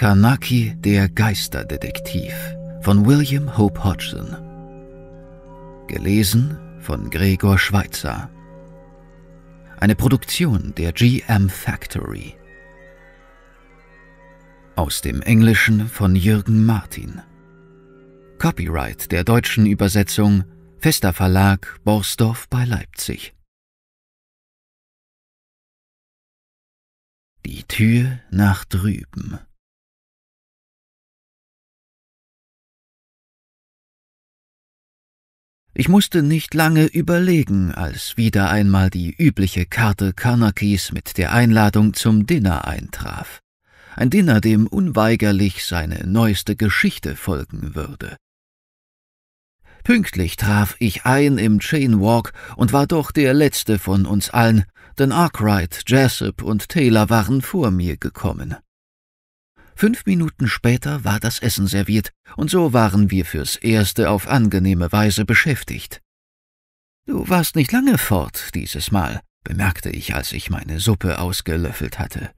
Kanaki, der Geisterdetektiv von William Hope Hodgson. Gelesen von Gregor Schweitzer. Eine Produktion der GM Factory. Aus dem Englischen von Jürgen Martin. Copyright der deutschen Übersetzung Fester Verlag Borsdorf bei Leipzig. Die Tür nach drüben. Ich musste nicht lange überlegen, als wieder einmal die übliche Karte Carnackys mit der Einladung zum Dinner eintraf. Ein Dinner, dem unweigerlich seine neueste Geschichte folgen würde. Pünktlich traf ich ein im Chain Walk und war doch der letzte von uns allen, denn Arkwright, Jessup und Taylor waren vor mir gekommen. Fünf Minuten später war das Essen serviert, und so waren wir fürs Erste auf angenehme Weise beschäftigt. Du warst nicht lange fort dieses Mal, bemerkte ich, als ich meine Suppe ausgelöffelt hatte.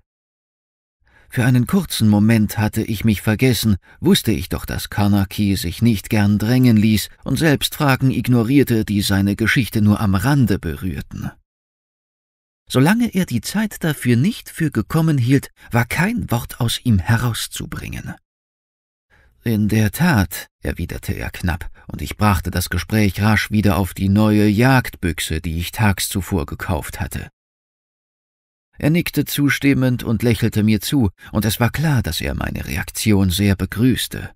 Für einen kurzen Moment hatte ich mich vergessen, wusste ich doch, dass Kanaki sich nicht gern drängen ließ und selbst Fragen ignorierte, die seine Geschichte nur am Rande berührten. Solange er die Zeit dafür nicht für gekommen hielt, war kein Wort aus ihm herauszubringen. In der Tat, erwiderte er knapp, und ich brachte das Gespräch rasch wieder auf die neue Jagdbüchse, die ich tags zuvor gekauft hatte. Er nickte zustimmend und lächelte mir zu, und es war klar, dass er meine Reaktion sehr begrüßte.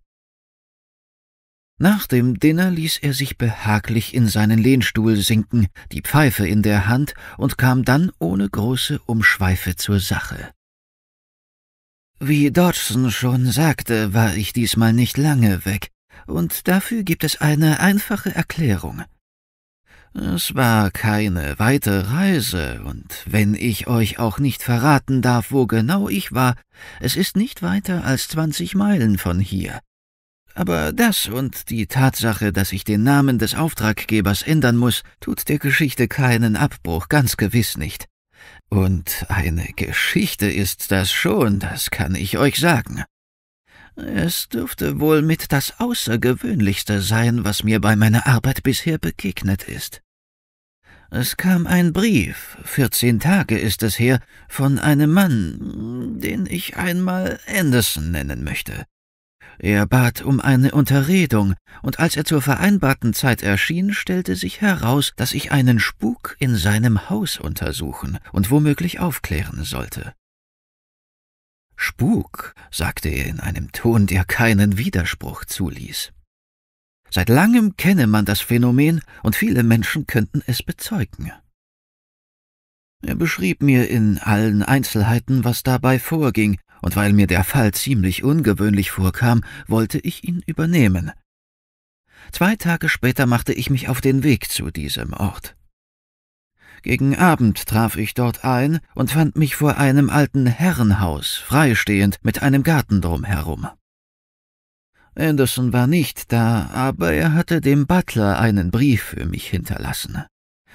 Nach dem Dinner ließ er sich behaglich in seinen Lehnstuhl sinken, die Pfeife in der Hand, und kam dann ohne große Umschweife zur Sache. Wie Dodgson schon sagte, war ich diesmal nicht lange weg, und dafür gibt es eine einfache Erklärung. Es war keine weite Reise, und wenn ich euch auch nicht verraten darf, wo genau ich war, es ist nicht weiter als zwanzig Meilen von hier. Aber das und die Tatsache, dass ich den Namen des Auftraggebers ändern muss, tut der Geschichte keinen Abbruch, ganz gewiss nicht. Und eine Geschichte ist das schon, das kann ich euch sagen. Es dürfte wohl mit das Außergewöhnlichste sein, was mir bei meiner Arbeit bisher begegnet ist. Es kam ein Brief, vierzehn Tage ist es her, von einem Mann, den ich einmal Anderson nennen möchte. Er bat um eine Unterredung, und als er zur vereinbarten Zeit erschien, stellte sich heraus, dass ich einen Spuk in seinem Haus untersuchen und womöglich aufklären sollte. Spuk, sagte er in einem Ton, der keinen Widerspruch zuließ. Seit langem kenne man das Phänomen, und viele Menschen könnten es bezeugen. Er beschrieb mir in allen Einzelheiten, was dabei vorging, und weil mir der Fall ziemlich ungewöhnlich vorkam, wollte ich ihn übernehmen. Zwei Tage später machte ich mich auf den Weg zu diesem Ort. Gegen Abend traf ich dort ein und fand mich vor einem alten Herrenhaus, freistehend, mit einem Garten drumherum. Anderson war nicht da, aber er hatte dem Butler einen Brief für mich hinterlassen.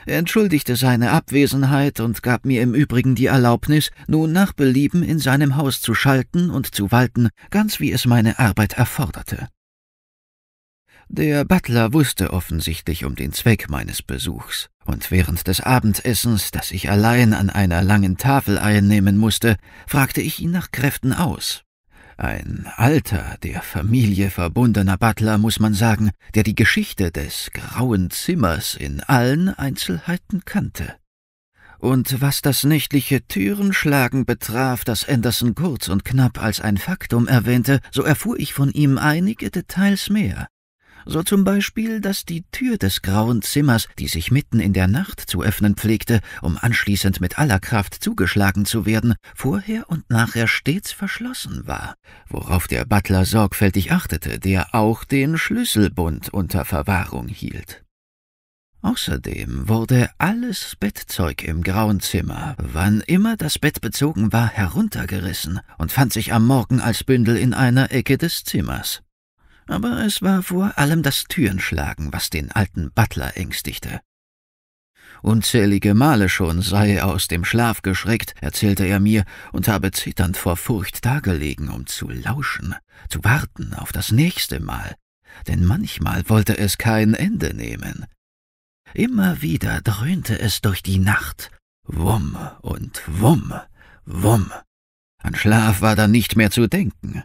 Er entschuldigte seine Abwesenheit und gab mir im Übrigen die Erlaubnis, nun nach Belieben in seinem Haus zu schalten und zu walten, ganz wie es meine Arbeit erforderte. Der Butler wusste offensichtlich um den Zweck meines Besuchs, und während des Abendessens, das ich allein an einer langen Tafel einnehmen musste, fragte ich ihn nach Kräften aus. Ein alter, der Familie verbundener Butler, muss man sagen, der die Geschichte des grauen Zimmers in allen Einzelheiten kannte. Und was das nächtliche Türenschlagen betraf, das Anderson kurz und knapp als ein Faktum erwähnte, so erfuhr ich von ihm einige Details mehr so zum Beispiel, dass die Tür des grauen Zimmers, die sich mitten in der Nacht zu öffnen pflegte, um anschließend mit aller Kraft zugeschlagen zu werden, vorher und nachher stets verschlossen war, worauf der Butler sorgfältig achtete, der auch den Schlüsselbund unter Verwahrung hielt. Außerdem wurde alles Bettzeug im grauen Zimmer, wann immer das Bett bezogen war, heruntergerissen und fand sich am Morgen als Bündel in einer Ecke des Zimmers aber es war vor allem das Türenschlagen, was den alten Butler ängstigte. Unzählige Male schon sei er aus dem Schlaf geschreckt, erzählte er mir, und habe zitternd vor Furcht dagelegen, um zu lauschen, zu warten auf das nächste Mal, denn manchmal wollte es kein Ende nehmen. Immer wieder dröhnte es durch die Nacht, wumm und wumm, wumm. An Schlaf war dann nicht mehr zu denken.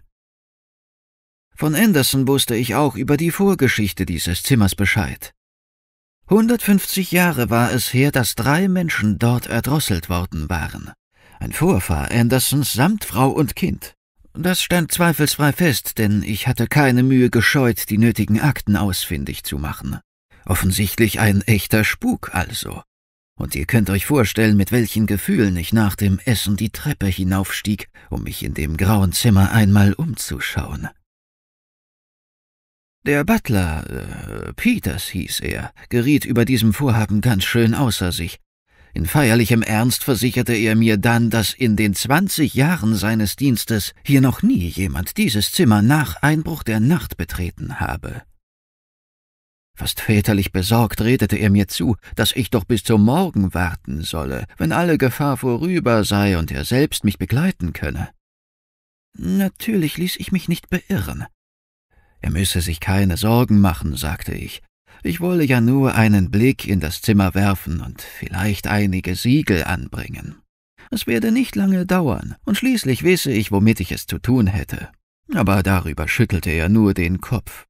Von Anderson wusste ich auch über die Vorgeschichte dieses Zimmers Bescheid. 150 Jahre war es her, dass drei Menschen dort erdrosselt worden waren. Ein Vorfahr Andersons samt Frau und Kind. Das stand zweifelsfrei fest, denn ich hatte keine Mühe gescheut, die nötigen Akten ausfindig zu machen. Offensichtlich ein echter Spuk also. Und ihr könnt euch vorstellen, mit welchen Gefühlen ich nach dem Essen die Treppe hinaufstieg, um mich in dem grauen Zimmer einmal umzuschauen. Der Butler, äh, Peters hieß er, geriet über diesem Vorhaben ganz schön außer sich. In feierlichem Ernst versicherte er mir dann, dass in den zwanzig Jahren seines Dienstes hier noch nie jemand dieses Zimmer nach Einbruch der Nacht betreten habe. Fast väterlich besorgt redete er mir zu, dass ich doch bis zum Morgen warten solle, wenn alle Gefahr vorüber sei und er selbst mich begleiten könne. Natürlich ließ ich mich nicht beirren. Er müsse sich keine Sorgen machen, sagte ich. Ich wolle ja nur einen Blick in das Zimmer werfen und vielleicht einige Siegel anbringen. Es werde nicht lange dauern, und schließlich wisse ich, womit ich es zu tun hätte. Aber darüber schüttelte er nur den Kopf.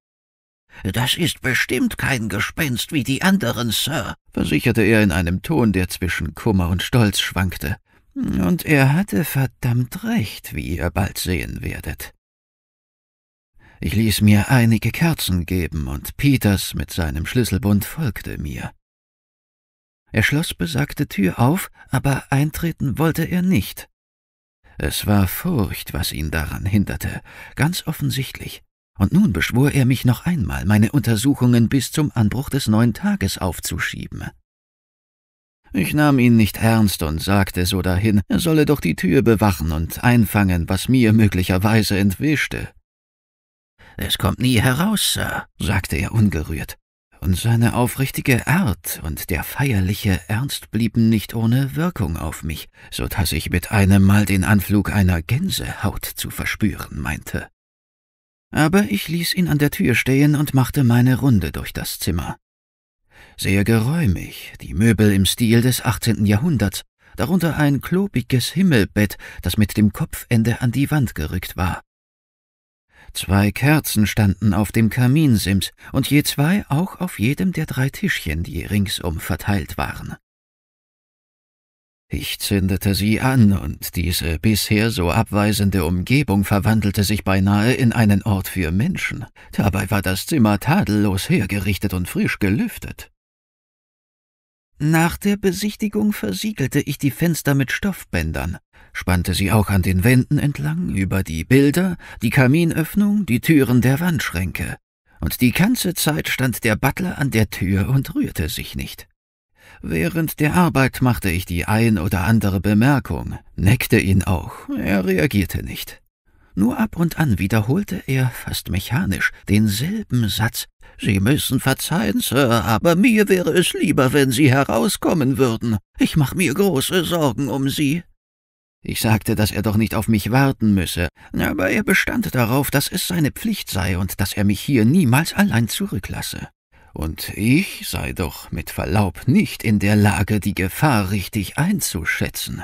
Das ist bestimmt kein Gespenst wie die anderen, Sir, versicherte er in einem Ton, der zwischen Kummer und Stolz schwankte. Und er hatte verdammt recht, wie ihr bald sehen werdet. Ich ließ mir einige Kerzen geben, und Peters mit seinem Schlüsselbund folgte mir. Er schloss besagte Tür auf, aber eintreten wollte er nicht. Es war Furcht, was ihn daran hinderte, ganz offensichtlich, und nun beschwor er mich noch einmal, meine Untersuchungen bis zum Anbruch des neuen Tages aufzuschieben. Ich nahm ihn nicht ernst und sagte so dahin, er solle doch die Tür bewachen und einfangen, was mir möglicherweise entwischte. Es kommt nie heraus, Sir, sagte er ungerührt. Und seine aufrichtige Art und der feierliche Ernst blieben nicht ohne Wirkung auf mich, so daß ich mit einem Mal den Anflug einer Gänsehaut zu verspüren meinte. Aber ich ließ ihn an der Tür stehen und machte meine Runde durch das Zimmer. Sehr geräumig, die Möbel im Stil des 18. Jahrhunderts, darunter ein klobiges Himmelbett, das mit dem Kopfende an die Wand gerückt war, Zwei Kerzen standen auf dem Kaminsims und je zwei auch auf jedem der drei Tischchen, die ringsum verteilt waren. Ich zündete sie an, und diese bisher so abweisende Umgebung verwandelte sich beinahe in einen Ort für Menschen. Dabei war das Zimmer tadellos hergerichtet und frisch gelüftet. Nach der Besichtigung versiegelte ich die Fenster mit Stoffbändern, spannte sie auch an den Wänden entlang, über die Bilder, die Kaminöffnung, die Türen der Wandschränke. Und die ganze Zeit stand der Butler an der Tür und rührte sich nicht. Während der Arbeit machte ich die ein oder andere Bemerkung, neckte ihn auch, er reagierte nicht. Nur ab und an wiederholte er, fast mechanisch, denselben Satz Sie müssen verzeihen, Sir, aber mir wäre es lieber, wenn Sie herauskommen würden. Ich mache mir große Sorgen um Sie. Ich sagte, dass er doch nicht auf mich warten müsse, aber er bestand darauf, dass es seine Pflicht sei und dass er mich hier niemals allein zurücklasse. Und ich sei doch mit Verlaub nicht in der Lage, die Gefahr richtig einzuschätzen.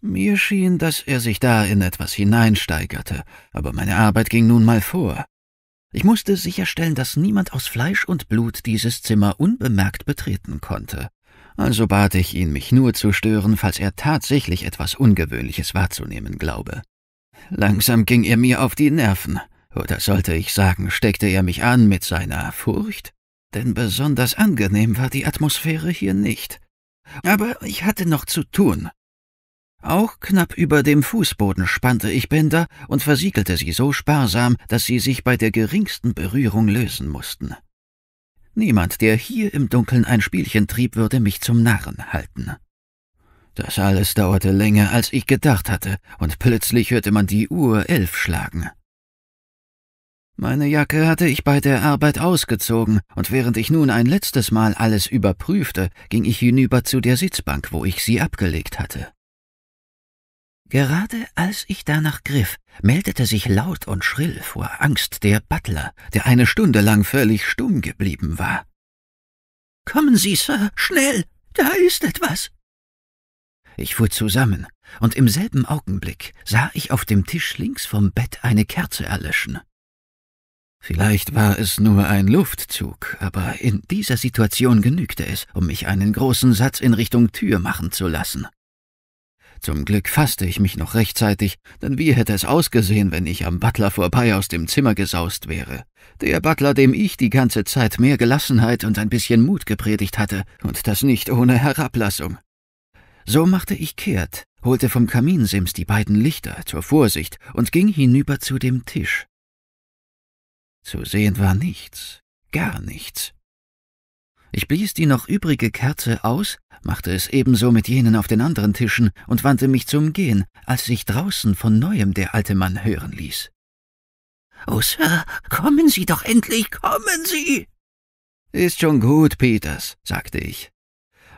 Mir schien, dass er sich da in etwas hineinsteigerte, aber meine Arbeit ging nun mal vor. Ich musste sicherstellen, dass niemand aus Fleisch und Blut dieses Zimmer unbemerkt betreten konnte also bat ich ihn, mich nur zu stören, falls er tatsächlich etwas Ungewöhnliches wahrzunehmen glaube. Langsam ging er mir auf die Nerven, oder sollte ich sagen, steckte er mich an mit seiner Furcht? Denn besonders angenehm war die Atmosphäre hier nicht. Aber ich hatte noch zu tun. Auch knapp über dem Fußboden spannte ich Bänder und versiegelte sie so sparsam, dass sie sich bei der geringsten Berührung lösen mussten. Niemand, der hier im Dunkeln ein Spielchen trieb, würde mich zum Narren halten. Das alles dauerte länger, als ich gedacht hatte, und plötzlich hörte man die Uhr elf schlagen. Meine Jacke hatte ich bei der Arbeit ausgezogen, und während ich nun ein letztes Mal alles überprüfte, ging ich hinüber zu der Sitzbank, wo ich sie abgelegt hatte. Gerade als ich danach griff, meldete sich laut und schrill vor Angst der Butler, der eine Stunde lang völlig stumm geblieben war. Kommen Sie, Sir, schnell, da ist etwas. Ich fuhr zusammen, und im selben Augenblick sah ich auf dem Tisch links vom Bett eine Kerze erlöschen. Vielleicht war es nur ein Luftzug, aber in dieser Situation genügte es, um mich einen großen Satz in Richtung Tür machen zu lassen. Zum Glück fasste ich mich noch rechtzeitig, denn wie hätte es ausgesehen, wenn ich am Butler vorbei aus dem Zimmer gesaust wäre. Der Butler, dem ich die ganze Zeit mehr Gelassenheit und ein bisschen Mut gepredigt hatte, und das nicht ohne Herablassung. So machte ich kehrt, holte vom Kaminsims die beiden Lichter zur Vorsicht und ging hinüber zu dem Tisch. Zu sehen war nichts, gar nichts. Ich blies die noch übrige Kerze aus, machte es ebenso mit jenen auf den anderen Tischen und wandte mich zum Gehen, als sich draußen von neuem der alte Mann hören ließ. Oh, Sir, kommen Sie doch endlich, kommen Sie! Ist schon gut, Peters, sagte ich.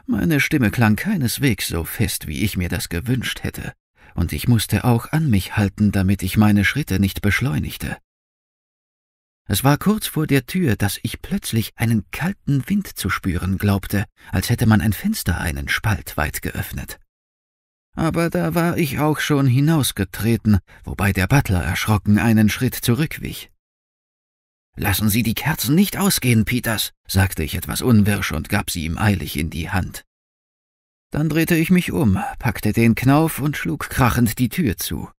Meine Stimme klang keineswegs so fest, wie ich mir das gewünscht hätte, und ich musste auch an mich halten, damit ich meine Schritte nicht beschleunigte. Es war kurz vor der Tür, dass ich plötzlich einen kalten Wind zu spüren glaubte, als hätte man ein Fenster einen Spalt weit geöffnet. Aber da war ich auch schon hinausgetreten, wobei der Butler erschrocken einen Schritt zurückwich. Lassen Sie die Kerzen nicht ausgehen, Peters, sagte ich etwas unwirsch und gab sie ihm eilig in die Hand. Dann drehte ich mich um, packte den Knauf und schlug krachend die Tür zu.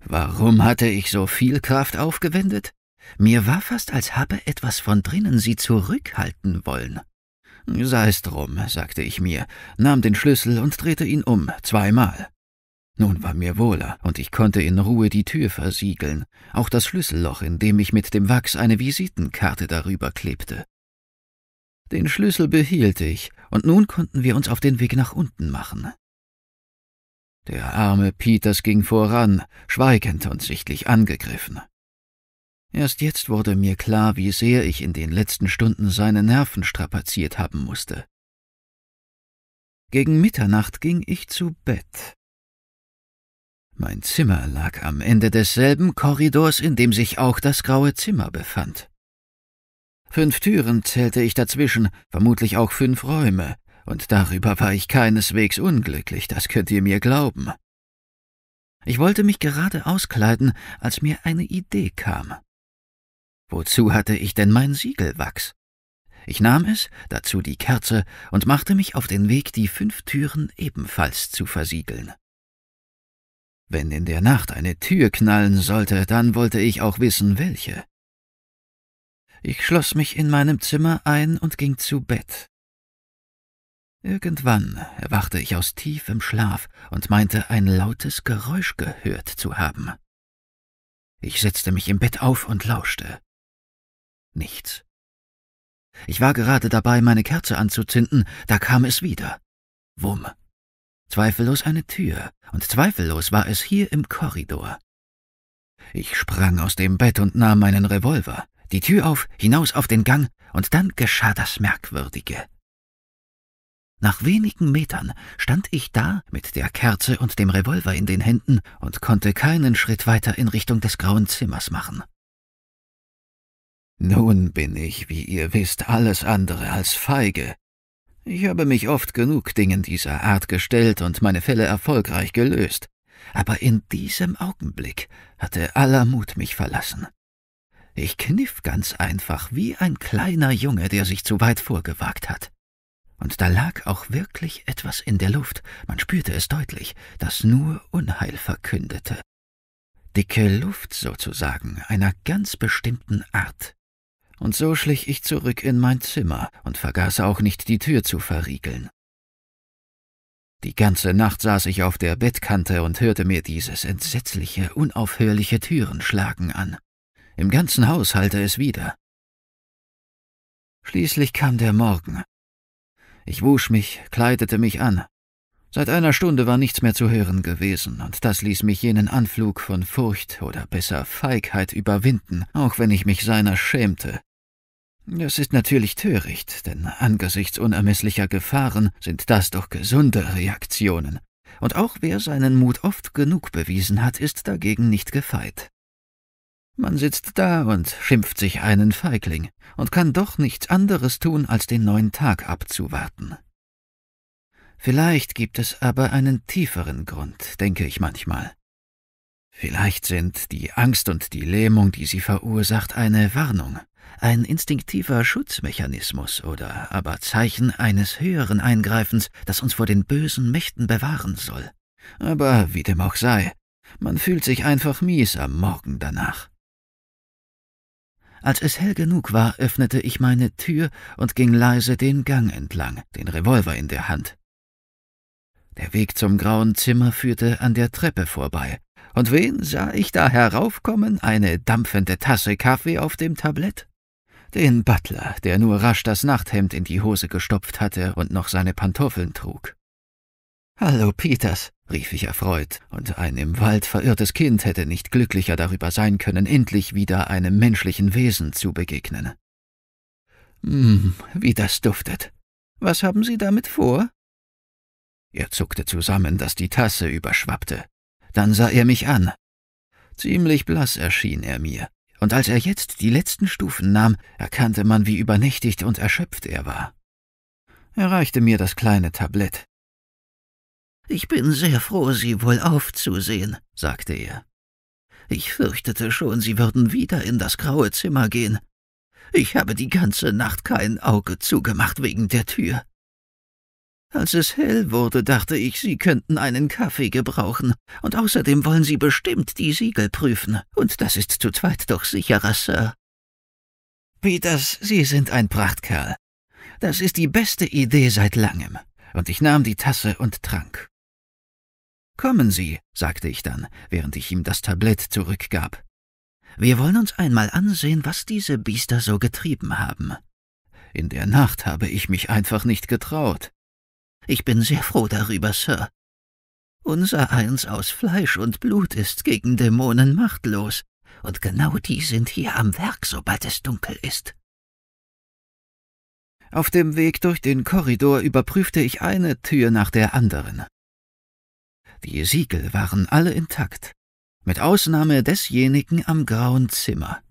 Warum hatte ich so viel Kraft aufgewendet? Mir war fast, als habe etwas von drinnen sie zurückhalten wollen. Sei es drum, sagte ich mir, nahm den Schlüssel und drehte ihn um, zweimal. Nun war mir wohler, und ich konnte in Ruhe die Tür versiegeln, auch das Schlüsselloch, in dem ich mit dem Wachs eine Visitenkarte darüber klebte. Den Schlüssel behielt ich, und nun konnten wir uns auf den Weg nach unten machen. Der arme Peters ging voran, schweigend und sichtlich angegriffen. Erst jetzt wurde mir klar, wie sehr ich in den letzten Stunden seine Nerven strapaziert haben musste. Gegen Mitternacht ging ich zu Bett. Mein Zimmer lag am Ende desselben Korridors, in dem sich auch das graue Zimmer befand. Fünf Türen zählte ich dazwischen, vermutlich auch fünf Räume, und darüber war ich keineswegs unglücklich, das könnt ihr mir glauben. Ich wollte mich gerade auskleiden, als mir eine Idee kam. Wozu hatte ich denn mein Siegelwachs? Ich nahm es, dazu die Kerze, und machte mich auf den Weg, die fünf Türen ebenfalls zu versiegeln. Wenn in der Nacht eine Tür knallen sollte, dann wollte ich auch wissen, welche. Ich schloss mich in meinem Zimmer ein und ging zu Bett. Irgendwann erwachte ich aus tiefem Schlaf und meinte, ein lautes Geräusch gehört zu haben. Ich setzte mich im Bett auf und lauschte nichts. Ich war gerade dabei, meine Kerze anzuzünden, da kam es wieder. Wumm. Zweifellos eine Tür, und zweifellos war es hier im Korridor. Ich sprang aus dem Bett und nahm meinen Revolver, die Tür auf, hinaus auf den Gang, und dann geschah das Merkwürdige. Nach wenigen Metern stand ich da mit der Kerze und dem Revolver in den Händen und konnte keinen Schritt weiter in Richtung des grauen Zimmers machen. Nun bin ich, wie ihr wisst, alles andere als feige. Ich habe mich oft genug Dingen dieser Art gestellt und meine Fälle erfolgreich gelöst, aber in diesem Augenblick hatte aller Mut mich verlassen. Ich kniff ganz einfach wie ein kleiner Junge, der sich zu weit vorgewagt hat. Und da lag auch wirklich etwas in der Luft, man spürte es deutlich, das nur Unheil verkündete. Dicke Luft sozusagen, einer ganz bestimmten Art und so schlich ich zurück in mein Zimmer und vergaß auch nicht, die Tür zu verriegeln. Die ganze Nacht saß ich auf der Bettkante und hörte mir dieses entsetzliche, unaufhörliche Türenschlagen an. Im ganzen Haus hallte es wieder. Schließlich kam der Morgen. Ich wusch mich, kleidete mich an. Seit einer Stunde war nichts mehr zu hören gewesen, und das ließ mich jenen Anflug von Furcht oder besser Feigheit überwinden, auch wenn ich mich seiner schämte. Das ist natürlich töricht, denn angesichts unermesslicher Gefahren sind das doch gesunde Reaktionen. Und auch wer seinen Mut oft genug bewiesen hat, ist dagegen nicht gefeit. Man sitzt da und schimpft sich einen Feigling und kann doch nichts anderes tun, als den neuen Tag abzuwarten. Vielleicht gibt es aber einen tieferen Grund, denke ich manchmal. Vielleicht sind die Angst und die Lähmung, die sie verursacht, eine Warnung, ein instinktiver Schutzmechanismus oder aber Zeichen eines höheren Eingreifens, das uns vor den bösen Mächten bewahren soll. Aber wie dem auch sei, man fühlt sich einfach mies am Morgen danach. Als es hell genug war, öffnete ich meine Tür und ging leise den Gang entlang, den Revolver in der Hand. Der Weg zum grauen Zimmer führte an der Treppe vorbei, und wen sah ich da heraufkommen, eine dampfende Tasse Kaffee auf dem Tablett? den Butler, der nur rasch das Nachthemd in die Hose gestopft hatte und noch seine Pantoffeln trug. Hallo, Peters, rief ich erfreut, und ein im Wald verirrtes Kind hätte nicht glücklicher darüber sein können, endlich wieder einem menschlichen Wesen zu begegnen. Hm, wie das duftet. Was haben Sie damit vor? Er zuckte zusammen, dass die Tasse überschwappte. Dann sah er mich an. Ziemlich blass erschien er mir und als er jetzt die letzten Stufen nahm, erkannte man, wie übernächtigt und erschöpft er war. Er reichte mir das kleine Tablett. »Ich bin sehr froh, Sie wohl aufzusehen«, sagte er. »Ich fürchtete schon, Sie würden wieder in das graue Zimmer gehen. Ich habe die ganze Nacht kein Auge zugemacht wegen der Tür. Als es hell wurde, dachte ich, Sie könnten einen Kaffee gebrauchen, und außerdem wollen Sie bestimmt die Siegel prüfen, und das ist zu zweit doch sicherer, Sir. Peters, Sie sind ein Prachtkerl. Das ist die beste Idee seit langem, und ich nahm die Tasse und trank. Kommen Sie, sagte ich dann, während ich ihm das Tablett zurückgab. Wir wollen uns einmal ansehen, was diese Biester so getrieben haben. In der Nacht habe ich mich einfach nicht getraut. Ich bin sehr froh darüber, Sir. Unser Eins aus Fleisch und Blut ist gegen Dämonen machtlos, und genau die sind hier am Werk, sobald es dunkel ist. Auf dem Weg durch den Korridor überprüfte ich eine Tür nach der anderen. Die Siegel waren alle intakt, mit Ausnahme desjenigen am grauen Zimmer.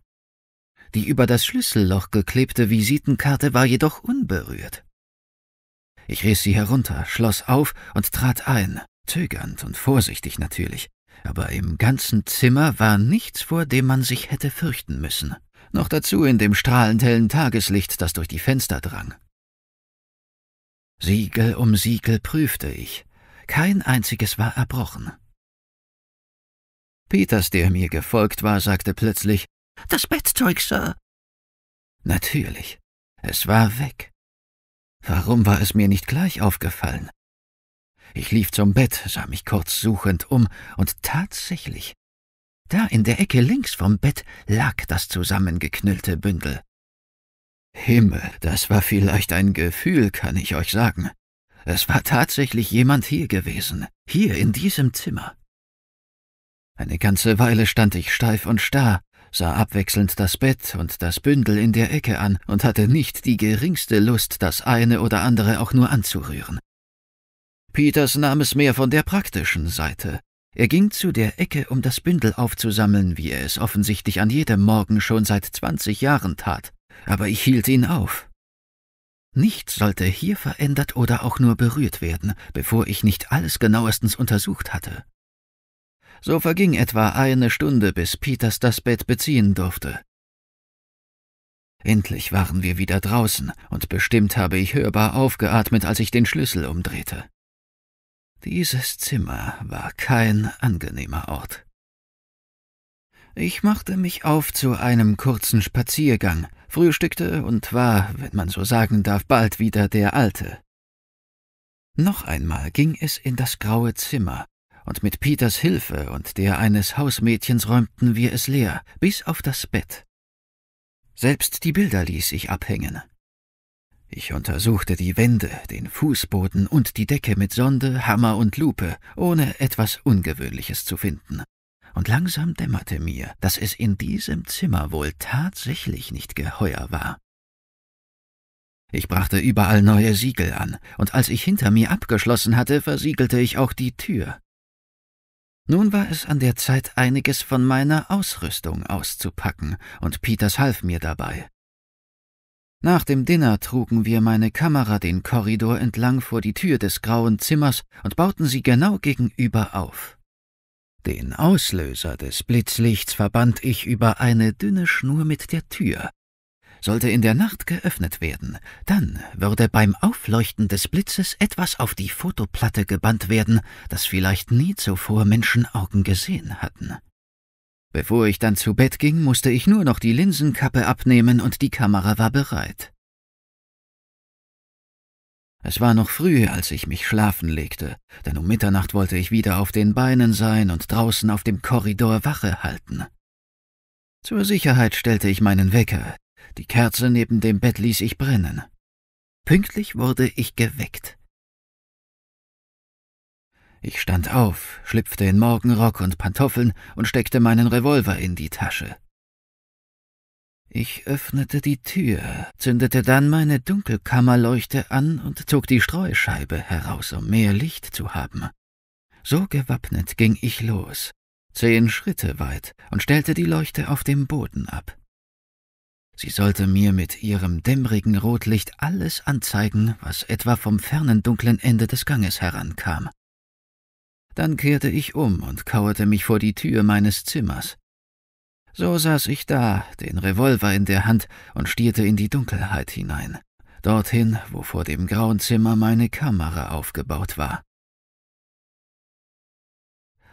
Die über das Schlüsselloch geklebte Visitenkarte war jedoch unberührt. Ich riss sie herunter, schloss auf und trat ein, zögernd und vorsichtig natürlich. Aber im ganzen Zimmer war nichts, vor dem man sich hätte fürchten müssen. Noch dazu in dem strahlend hellen Tageslicht, das durch die Fenster drang. Siegel um Siegel prüfte ich. Kein einziges war erbrochen. Peters, der mir gefolgt war, sagte plötzlich, »Das Bettzeug, Sir!« Natürlich, es war weg. Warum war es mir nicht gleich aufgefallen? Ich lief zum Bett, sah mich kurz suchend um, und tatsächlich, da in der Ecke links vom Bett lag das zusammengeknüllte Bündel. Himmel, das war vielleicht ein Gefühl, kann ich euch sagen. Es war tatsächlich jemand hier gewesen, hier in diesem Zimmer. Eine ganze Weile stand ich steif und starr, sah abwechselnd das Bett und das Bündel in der Ecke an und hatte nicht die geringste Lust, das eine oder andere auch nur anzurühren. Peters nahm es mehr von der praktischen Seite. Er ging zu der Ecke, um das Bündel aufzusammeln, wie er es offensichtlich an jedem Morgen schon seit zwanzig Jahren tat, aber ich hielt ihn auf. Nichts sollte hier verändert oder auch nur berührt werden, bevor ich nicht alles genauestens untersucht hatte. So verging etwa eine Stunde, bis Peters das Bett beziehen durfte. Endlich waren wir wieder draußen, und bestimmt habe ich hörbar aufgeatmet, als ich den Schlüssel umdrehte. Dieses Zimmer war kein angenehmer Ort. Ich machte mich auf zu einem kurzen Spaziergang, frühstückte und war, wenn man so sagen darf, bald wieder der Alte. Noch einmal ging es in das graue Zimmer, und mit Peters Hilfe und der eines Hausmädchens räumten wir es leer, bis auf das Bett. Selbst die Bilder ließ ich abhängen. Ich untersuchte die Wände, den Fußboden und die Decke mit Sonde, Hammer und Lupe, ohne etwas Ungewöhnliches zu finden. Und langsam dämmerte mir, dass es in diesem Zimmer wohl tatsächlich nicht geheuer war. Ich brachte überall neue Siegel an, und als ich hinter mir abgeschlossen hatte, versiegelte ich auch die Tür. Nun war es an der Zeit, einiges von meiner Ausrüstung auszupacken, und Peters half mir dabei. Nach dem Dinner trugen wir meine Kamera den Korridor entlang vor die Tür des grauen Zimmers und bauten sie genau gegenüber auf. Den Auslöser des Blitzlichts verband ich über eine dünne Schnur mit der Tür, sollte in der Nacht geöffnet werden, dann würde beim Aufleuchten des Blitzes etwas auf die Fotoplatte gebannt werden, das vielleicht nie zuvor Menschenaugen gesehen hatten. Bevor ich dann zu Bett ging, musste ich nur noch die Linsenkappe abnehmen und die Kamera war bereit. Es war noch früh, als ich mich schlafen legte, denn um Mitternacht wollte ich wieder auf den Beinen sein und draußen auf dem Korridor Wache halten. Zur Sicherheit stellte ich meinen Wecker, die Kerze neben dem Bett ließ ich brennen. Pünktlich wurde ich geweckt. Ich stand auf, schlüpfte in Morgenrock und Pantoffeln und steckte meinen Revolver in die Tasche. Ich öffnete die Tür, zündete dann meine Dunkelkammerleuchte an und zog die Streuscheibe heraus, um mehr Licht zu haben. So gewappnet ging ich los, zehn Schritte weit, und stellte die Leuchte auf dem Boden ab. Sie sollte mir mit ihrem dämmerigen Rotlicht alles anzeigen, was etwa vom fernen dunklen Ende des Ganges herankam. Dann kehrte ich um und kauerte mich vor die Tür meines Zimmers. So saß ich da, den Revolver in der Hand, und stierte in die Dunkelheit hinein, dorthin, wo vor dem grauen Zimmer meine Kamera aufgebaut war.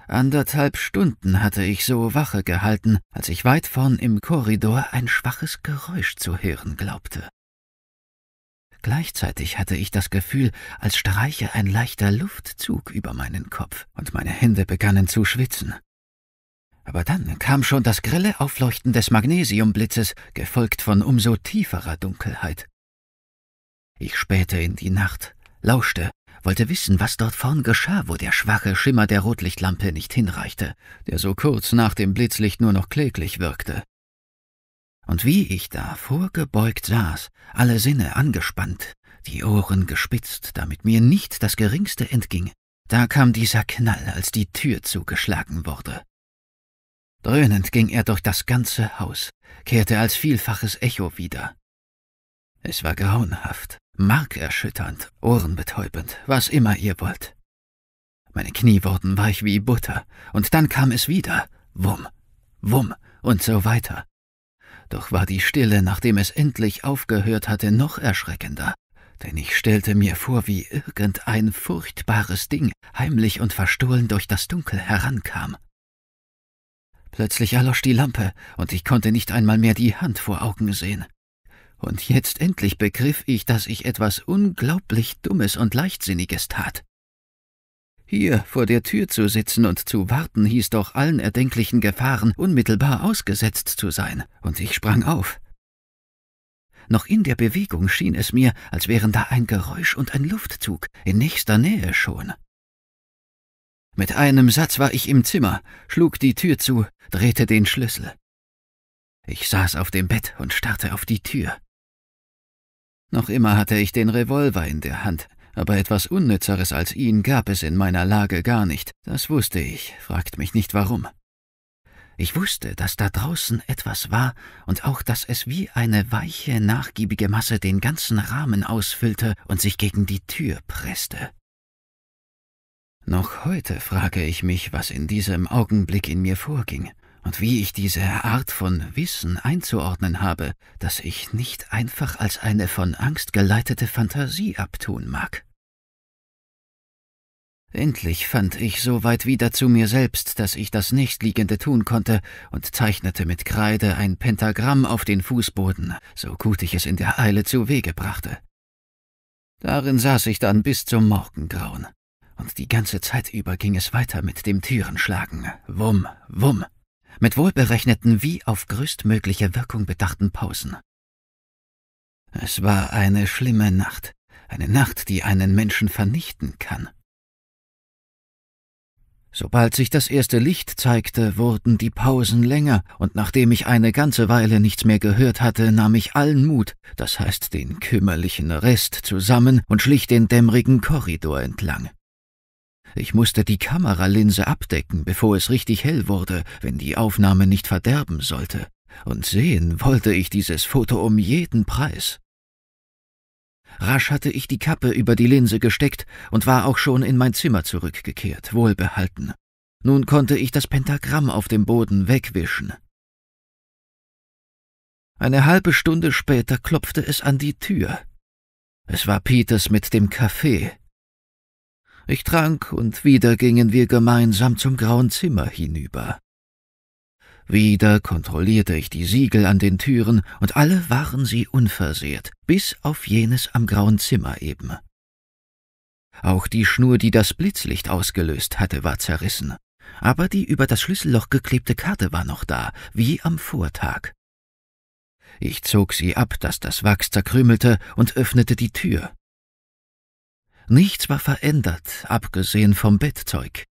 Anderthalb Stunden hatte ich so Wache gehalten, als ich weit vorn im Korridor ein schwaches Geräusch zu hören glaubte. Gleichzeitig hatte ich das Gefühl, als streiche ein leichter Luftzug über meinen Kopf, und meine Hände begannen zu schwitzen. Aber dann kam schon das grelle Aufleuchten des Magnesiumblitzes, gefolgt von umso tieferer Dunkelheit. Ich spähte in die Nacht, lauschte wollte wissen, was dort vorn geschah, wo der schwache Schimmer der Rotlichtlampe nicht hinreichte, der so kurz nach dem Blitzlicht nur noch kläglich wirkte. Und wie ich da vorgebeugt saß, alle Sinne angespannt, die Ohren gespitzt, damit mir nicht das geringste entging, da kam dieser Knall, als die Tür zugeschlagen wurde. Dröhnend ging er durch das ganze Haus, kehrte als vielfaches Echo wieder. Es war grauenhaft, markerschütternd, ohrenbetäubend, was immer ihr wollt. Meine Knie wurden weich wie Butter, und dann kam es wieder, wumm, wumm und so weiter. Doch war die Stille, nachdem es endlich aufgehört hatte, noch erschreckender, denn ich stellte mir vor, wie irgendein furchtbares Ding heimlich und verstohlen durch das Dunkel herankam. Plötzlich erlosch die Lampe, und ich konnte nicht einmal mehr die Hand vor Augen sehen und jetzt endlich begriff ich, dass ich etwas unglaublich Dummes und Leichtsinniges tat. Hier vor der Tür zu sitzen und zu warten hieß doch allen erdenklichen Gefahren unmittelbar ausgesetzt zu sein, und ich sprang auf. Noch in der Bewegung schien es mir, als wären da ein Geräusch und ein Luftzug in nächster Nähe schon. Mit einem Satz war ich im Zimmer, schlug die Tür zu, drehte den Schlüssel. Ich saß auf dem Bett und starrte auf die Tür. Noch immer hatte ich den Revolver in der Hand, aber etwas Unnützeres als ihn gab es in meiner Lage gar nicht. Das wusste ich, fragt mich nicht warum. Ich wusste, dass da draußen etwas war und auch, dass es wie eine weiche, nachgiebige Masse den ganzen Rahmen ausfüllte und sich gegen die Tür presste. Noch heute frage ich mich, was in diesem Augenblick in mir vorging und wie ich diese Art von Wissen einzuordnen habe, das ich nicht einfach als eine von Angst geleitete Fantasie abtun mag. Endlich fand ich so weit wieder zu mir selbst, dass ich das Nächstliegende tun konnte und zeichnete mit Kreide ein Pentagramm auf den Fußboden, so gut ich es in der Eile zu Wege brachte. Darin saß ich dann bis zum Morgengrauen, und die ganze Zeit über ging es weiter mit dem Türenschlagen, wumm, wumm, mit wohlberechneten wie auf größtmögliche Wirkung bedachten Pausen. Es war eine schlimme Nacht, eine Nacht, die einen Menschen vernichten kann. Sobald sich das erste Licht zeigte, wurden die Pausen länger, und nachdem ich eine ganze Weile nichts mehr gehört hatte, nahm ich allen Mut, das heißt den kümmerlichen Rest, zusammen und schlich den dämmerigen Korridor entlang. Ich musste die Kameralinse abdecken, bevor es richtig hell wurde, wenn die Aufnahme nicht verderben sollte. Und sehen wollte ich dieses Foto um jeden Preis. Rasch hatte ich die Kappe über die Linse gesteckt und war auch schon in mein Zimmer zurückgekehrt, wohlbehalten. Nun konnte ich das Pentagramm auf dem Boden wegwischen. Eine halbe Stunde später klopfte es an die Tür. Es war Peters mit dem Kaffee. Ich trank, und wieder gingen wir gemeinsam zum grauen Zimmer hinüber. Wieder kontrollierte ich die Siegel an den Türen, und alle waren sie unversehrt, bis auf jenes am grauen Zimmer eben. Auch die Schnur, die das Blitzlicht ausgelöst hatte, war zerrissen, aber die über das Schlüsselloch geklebte Karte war noch da, wie am Vortag. Ich zog sie ab, dass das Wachs zerkrümelte, und öffnete die Tür. Nichts war verändert, abgesehen vom Bettzeug.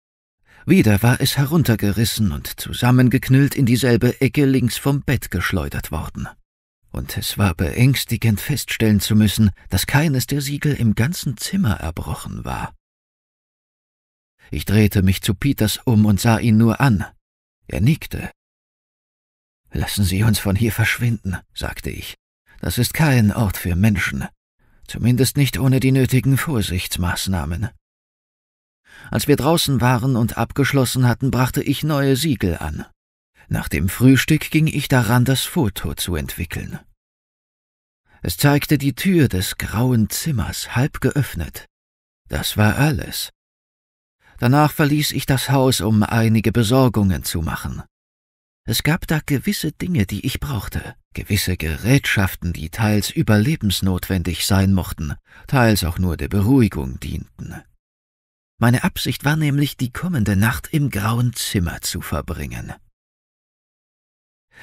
Wieder war es heruntergerissen und zusammengeknüllt in dieselbe Ecke links vom Bett geschleudert worden. Und es war beängstigend feststellen zu müssen, dass keines der Siegel im ganzen Zimmer erbrochen war. Ich drehte mich zu Peters um und sah ihn nur an. Er nickte. Lassen Sie uns von hier verschwinden, sagte ich. Das ist kein Ort für Menschen zumindest nicht ohne die nötigen Vorsichtsmaßnahmen. Als wir draußen waren und abgeschlossen hatten, brachte ich neue Siegel an. Nach dem Frühstück ging ich daran, das Foto zu entwickeln. Es zeigte die Tür des grauen Zimmers halb geöffnet. Das war alles. Danach verließ ich das Haus, um einige Besorgungen zu machen. Es gab da gewisse Dinge, die ich brauchte, gewisse Gerätschaften, die teils überlebensnotwendig sein mochten, teils auch nur der Beruhigung dienten. Meine Absicht war nämlich, die kommende Nacht im grauen Zimmer zu verbringen.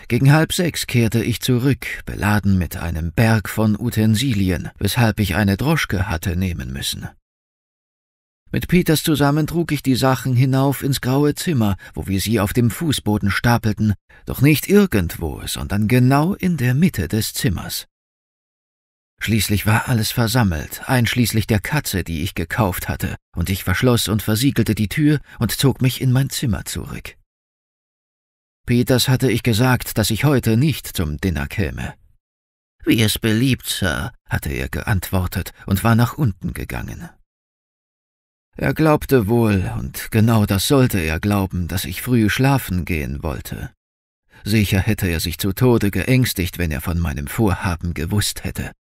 Gegen halb sechs kehrte ich zurück, beladen mit einem Berg von Utensilien, weshalb ich eine Droschke hatte nehmen müssen. Mit Peters zusammen trug ich die Sachen hinauf ins graue Zimmer, wo wir sie auf dem Fußboden stapelten, doch nicht irgendwo, sondern genau in der Mitte des Zimmers. Schließlich war alles versammelt, einschließlich der Katze, die ich gekauft hatte, und ich verschloss und versiegelte die Tür und zog mich in mein Zimmer zurück. Peters hatte ich gesagt, dass ich heute nicht zum Dinner käme. Wie es beliebt, Sir, hatte er geantwortet und war nach unten gegangen. Er glaubte wohl, und genau das sollte er glauben, dass ich früh schlafen gehen wollte. Sicher hätte er sich zu Tode geängstigt, wenn er von meinem Vorhaben gewusst hätte.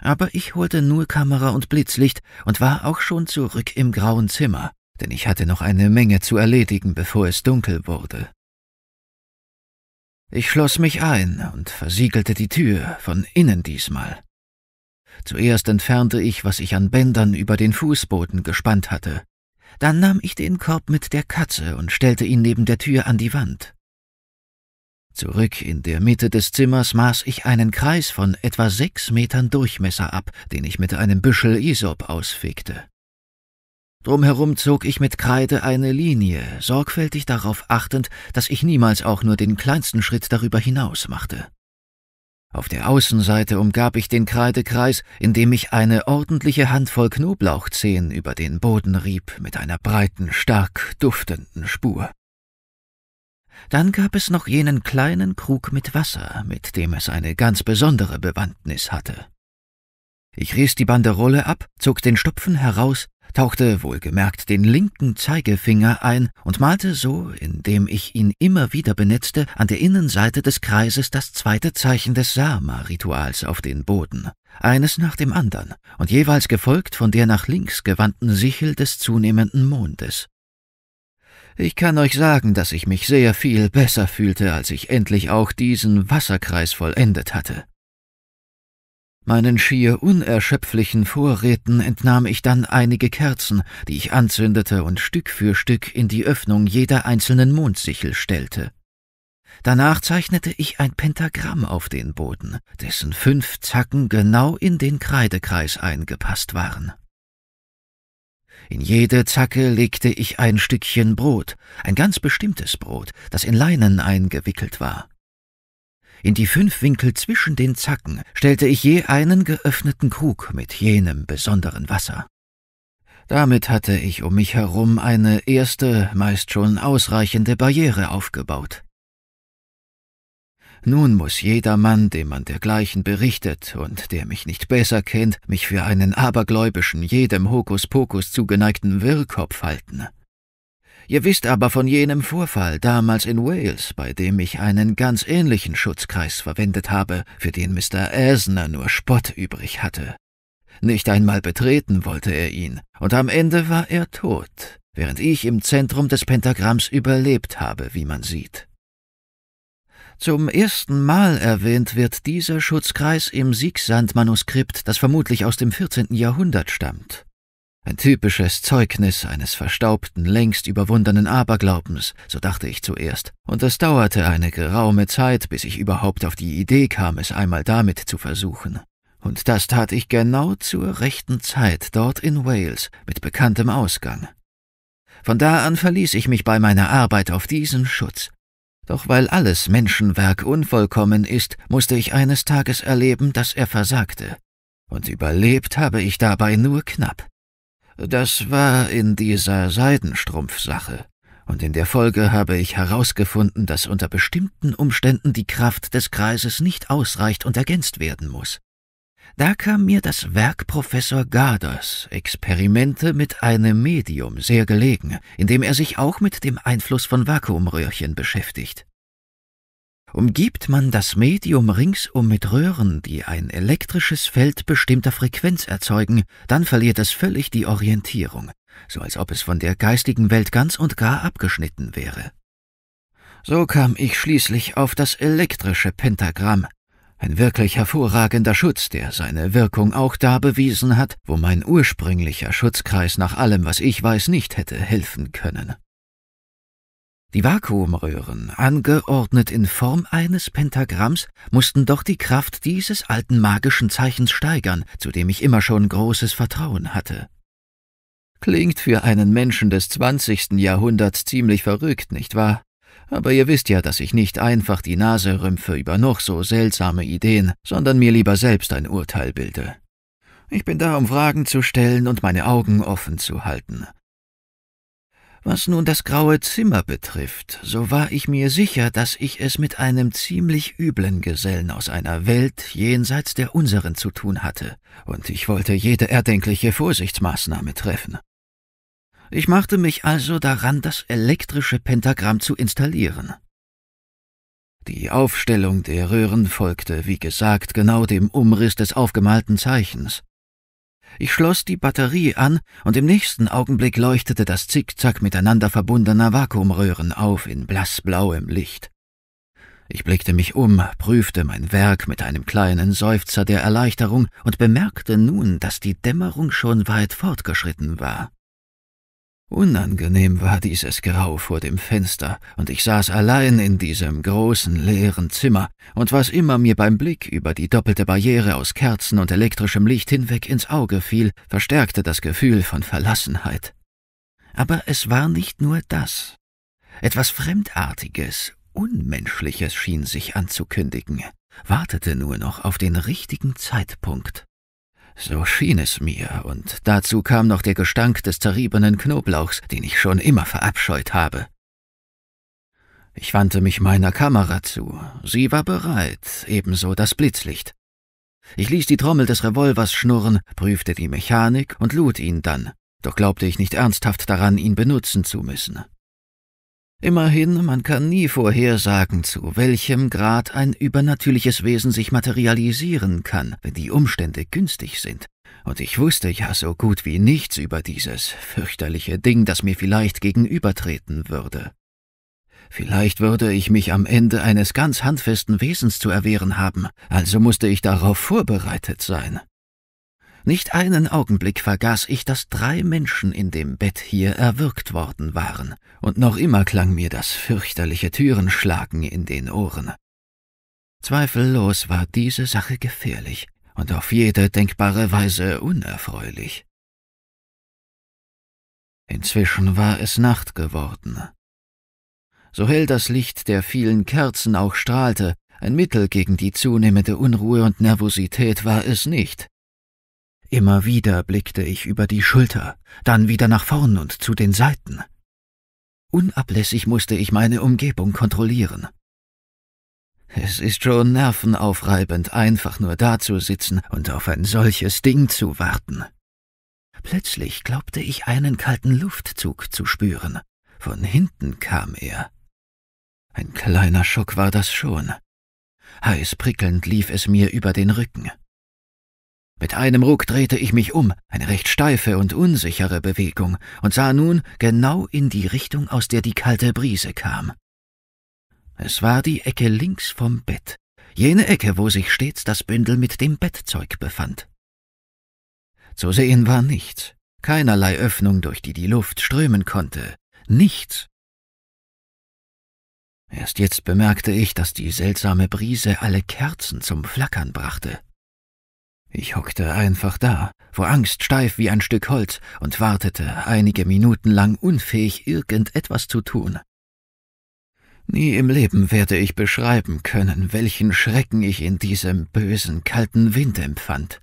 Aber ich holte nur Kamera und Blitzlicht und war auch schon zurück im grauen Zimmer, denn ich hatte noch eine Menge zu erledigen, bevor es dunkel wurde. Ich schloss mich ein und versiegelte die Tür, von innen diesmal. Zuerst entfernte ich, was ich an Bändern über den Fußboden gespannt hatte. Dann nahm ich den Korb mit der Katze und stellte ihn neben der Tür an die Wand. Zurück in der Mitte des Zimmers maß ich einen Kreis von etwa sechs Metern Durchmesser ab, den ich mit einem Büschel Isop ausfegte. Drumherum zog ich mit Kreide eine Linie, sorgfältig darauf achtend, dass ich niemals auch nur den kleinsten Schritt darüber hinaus machte. Auf der Außenseite umgab ich den Kreidekreis, indem ich eine ordentliche Handvoll Knoblauchzehen über den Boden rieb mit einer breiten, stark duftenden Spur. Dann gab es noch jenen kleinen Krug mit Wasser, mit dem es eine ganz besondere Bewandtnis hatte. Ich riss die Banderolle ab, zog den Stopfen heraus tauchte wohlgemerkt den linken Zeigefinger ein und malte so, indem ich ihn immer wieder benetzte, an der Innenseite des Kreises das zweite Zeichen des Sama-Rituals auf den Boden, eines nach dem anderen und jeweils gefolgt von der nach links gewandten Sichel des zunehmenden Mondes. Ich kann euch sagen, dass ich mich sehr viel besser fühlte, als ich endlich auch diesen Wasserkreis vollendet hatte. Meinen schier unerschöpflichen Vorräten entnahm ich dann einige Kerzen, die ich anzündete und Stück für Stück in die Öffnung jeder einzelnen Mondsichel stellte. Danach zeichnete ich ein Pentagramm auf den Boden, dessen fünf Zacken genau in den Kreidekreis eingepasst waren. In jede Zacke legte ich ein Stückchen Brot, ein ganz bestimmtes Brot, das in Leinen eingewickelt war. In die fünf Winkel zwischen den Zacken stellte ich je einen geöffneten Krug mit jenem besonderen Wasser. Damit hatte ich um mich herum eine erste, meist schon ausreichende Barriere aufgebaut. Nun muß jedermann, dem man dergleichen berichtet und der mich nicht besser kennt, mich für einen abergläubischen, jedem Hokuspokus zugeneigten Wirrkopf halten. Ihr wisst aber von jenem Vorfall damals in Wales, bei dem ich einen ganz ähnlichen Schutzkreis verwendet habe, für den Mr. Asner nur Spott übrig hatte. Nicht einmal betreten wollte er ihn, und am Ende war er tot, während ich im Zentrum des Pentagramms überlebt habe, wie man sieht. Zum ersten Mal erwähnt wird dieser Schutzkreis im Siegsand-Manuskript, das vermutlich aus dem 14. Jahrhundert stammt. Ein typisches Zeugnis eines verstaubten, längst überwundenen Aberglaubens, so dachte ich zuerst, und es dauerte eine geraume Zeit, bis ich überhaupt auf die Idee kam, es einmal damit zu versuchen. Und das tat ich genau zur rechten Zeit dort in Wales, mit bekanntem Ausgang. Von da an verließ ich mich bei meiner Arbeit auf diesen Schutz. Doch weil alles Menschenwerk unvollkommen ist, musste ich eines Tages erleben, dass er versagte. Und überlebt habe ich dabei nur knapp. Das war in dieser Seidenstrumpfsache. Und in der Folge habe ich herausgefunden, dass unter bestimmten Umständen die Kraft des Kreises nicht ausreicht und ergänzt werden muss. Da kam mir das Werk Professor Garders Experimente mit einem Medium sehr gelegen, in dem er sich auch mit dem Einfluss von Vakuumröhrchen beschäftigt umgibt man das Medium ringsum mit Röhren, die ein elektrisches Feld bestimmter Frequenz erzeugen, dann verliert es völlig die Orientierung, so als ob es von der geistigen Welt ganz und gar abgeschnitten wäre. So kam ich schließlich auf das elektrische Pentagramm, ein wirklich hervorragender Schutz, der seine Wirkung auch da bewiesen hat, wo mein ursprünglicher Schutzkreis nach allem, was ich weiß, nicht hätte helfen können. Die Vakuumröhren, angeordnet in Form eines Pentagramms, mussten doch die Kraft dieses alten magischen Zeichens steigern, zu dem ich immer schon großes Vertrauen hatte. Klingt für einen Menschen des zwanzigsten Jahrhunderts ziemlich verrückt, nicht wahr? Aber ihr wisst ja, dass ich nicht einfach die Nase rümpfe über noch so seltsame Ideen, sondern mir lieber selbst ein Urteil bilde. Ich bin da, um Fragen zu stellen und meine Augen offen zu halten, was nun das graue Zimmer betrifft, so war ich mir sicher, dass ich es mit einem ziemlich üblen Gesellen aus einer Welt jenseits der unseren zu tun hatte, und ich wollte jede erdenkliche Vorsichtsmaßnahme treffen. Ich machte mich also daran, das elektrische Pentagramm zu installieren. Die Aufstellung der Röhren folgte, wie gesagt, genau dem Umriss des aufgemalten Zeichens. Ich schloss die Batterie an und im nächsten Augenblick leuchtete das Zickzack miteinander verbundener Vakuumröhren auf in blassblauem Licht. Ich blickte mich um, prüfte mein Werk mit einem kleinen Seufzer der Erleichterung und bemerkte nun, dass die Dämmerung schon weit fortgeschritten war. Unangenehm war dieses Grau vor dem Fenster, und ich saß allein in diesem großen, leeren Zimmer, und was immer mir beim Blick über die doppelte Barriere aus Kerzen und elektrischem Licht hinweg ins Auge fiel, verstärkte das Gefühl von Verlassenheit. Aber es war nicht nur das. Etwas Fremdartiges, Unmenschliches schien sich anzukündigen, wartete nur noch auf den richtigen Zeitpunkt. So schien es mir, und dazu kam noch der Gestank des zerriebenen Knoblauchs, den ich schon immer verabscheut habe. Ich wandte mich meiner Kamera zu. Sie war bereit, ebenso das Blitzlicht. Ich ließ die Trommel des Revolvers schnurren, prüfte die Mechanik und lud ihn dann, doch glaubte ich nicht ernsthaft daran, ihn benutzen zu müssen. Immerhin, man kann nie vorhersagen, zu welchem Grad ein übernatürliches Wesen sich materialisieren kann, wenn die Umstände günstig sind. Und ich wusste ja so gut wie nichts über dieses fürchterliche Ding, das mir vielleicht gegenübertreten würde. Vielleicht würde ich mich am Ende eines ganz handfesten Wesens zu erwehren haben, also musste ich darauf vorbereitet sein. Nicht einen Augenblick vergaß ich, dass drei Menschen in dem Bett hier erwürgt worden waren, und noch immer klang mir das fürchterliche Türenschlagen in den Ohren. Zweifellos war diese Sache gefährlich und auf jede denkbare Weise unerfreulich. Inzwischen war es Nacht geworden. So hell das Licht der vielen Kerzen auch strahlte, ein Mittel gegen die zunehmende Unruhe und Nervosität war es nicht, Immer wieder blickte ich über die Schulter, dann wieder nach vorn und zu den Seiten. Unablässig musste ich meine Umgebung kontrollieren. Es ist schon nervenaufreibend, einfach nur dazusitzen und auf ein solches Ding zu warten. Plötzlich glaubte ich einen kalten Luftzug zu spüren. Von hinten kam er. Ein kleiner Schock war das schon. Heiß prickelnd lief es mir über den Rücken. Mit einem Ruck drehte ich mich um, eine recht steife und unsichere Bewegung, und sah nun genau in die Richtung, aus der die kalte Brise kam. Es war die Ecke links vom Bett, jene Ecke, wo sich stets das Bündel mit dem Bettzeug befand. Zu sehen war nichts, keinerlei Öffnung, durch die die Luft strömen konnte, nichts. Erst jetzt bemerkte ich, dass die seltsame Brise alle Kerzen zum Flackern brachte. Ich hockte einfach da, vor Angst steif wie ein Stück Holz und wartete einige Minuten lang unfähig, irgendetwas zu tun. Nie im Leben werde ich beschreiben können, welchen Schrecken ich in diesem bösen, kalten Wind empfand.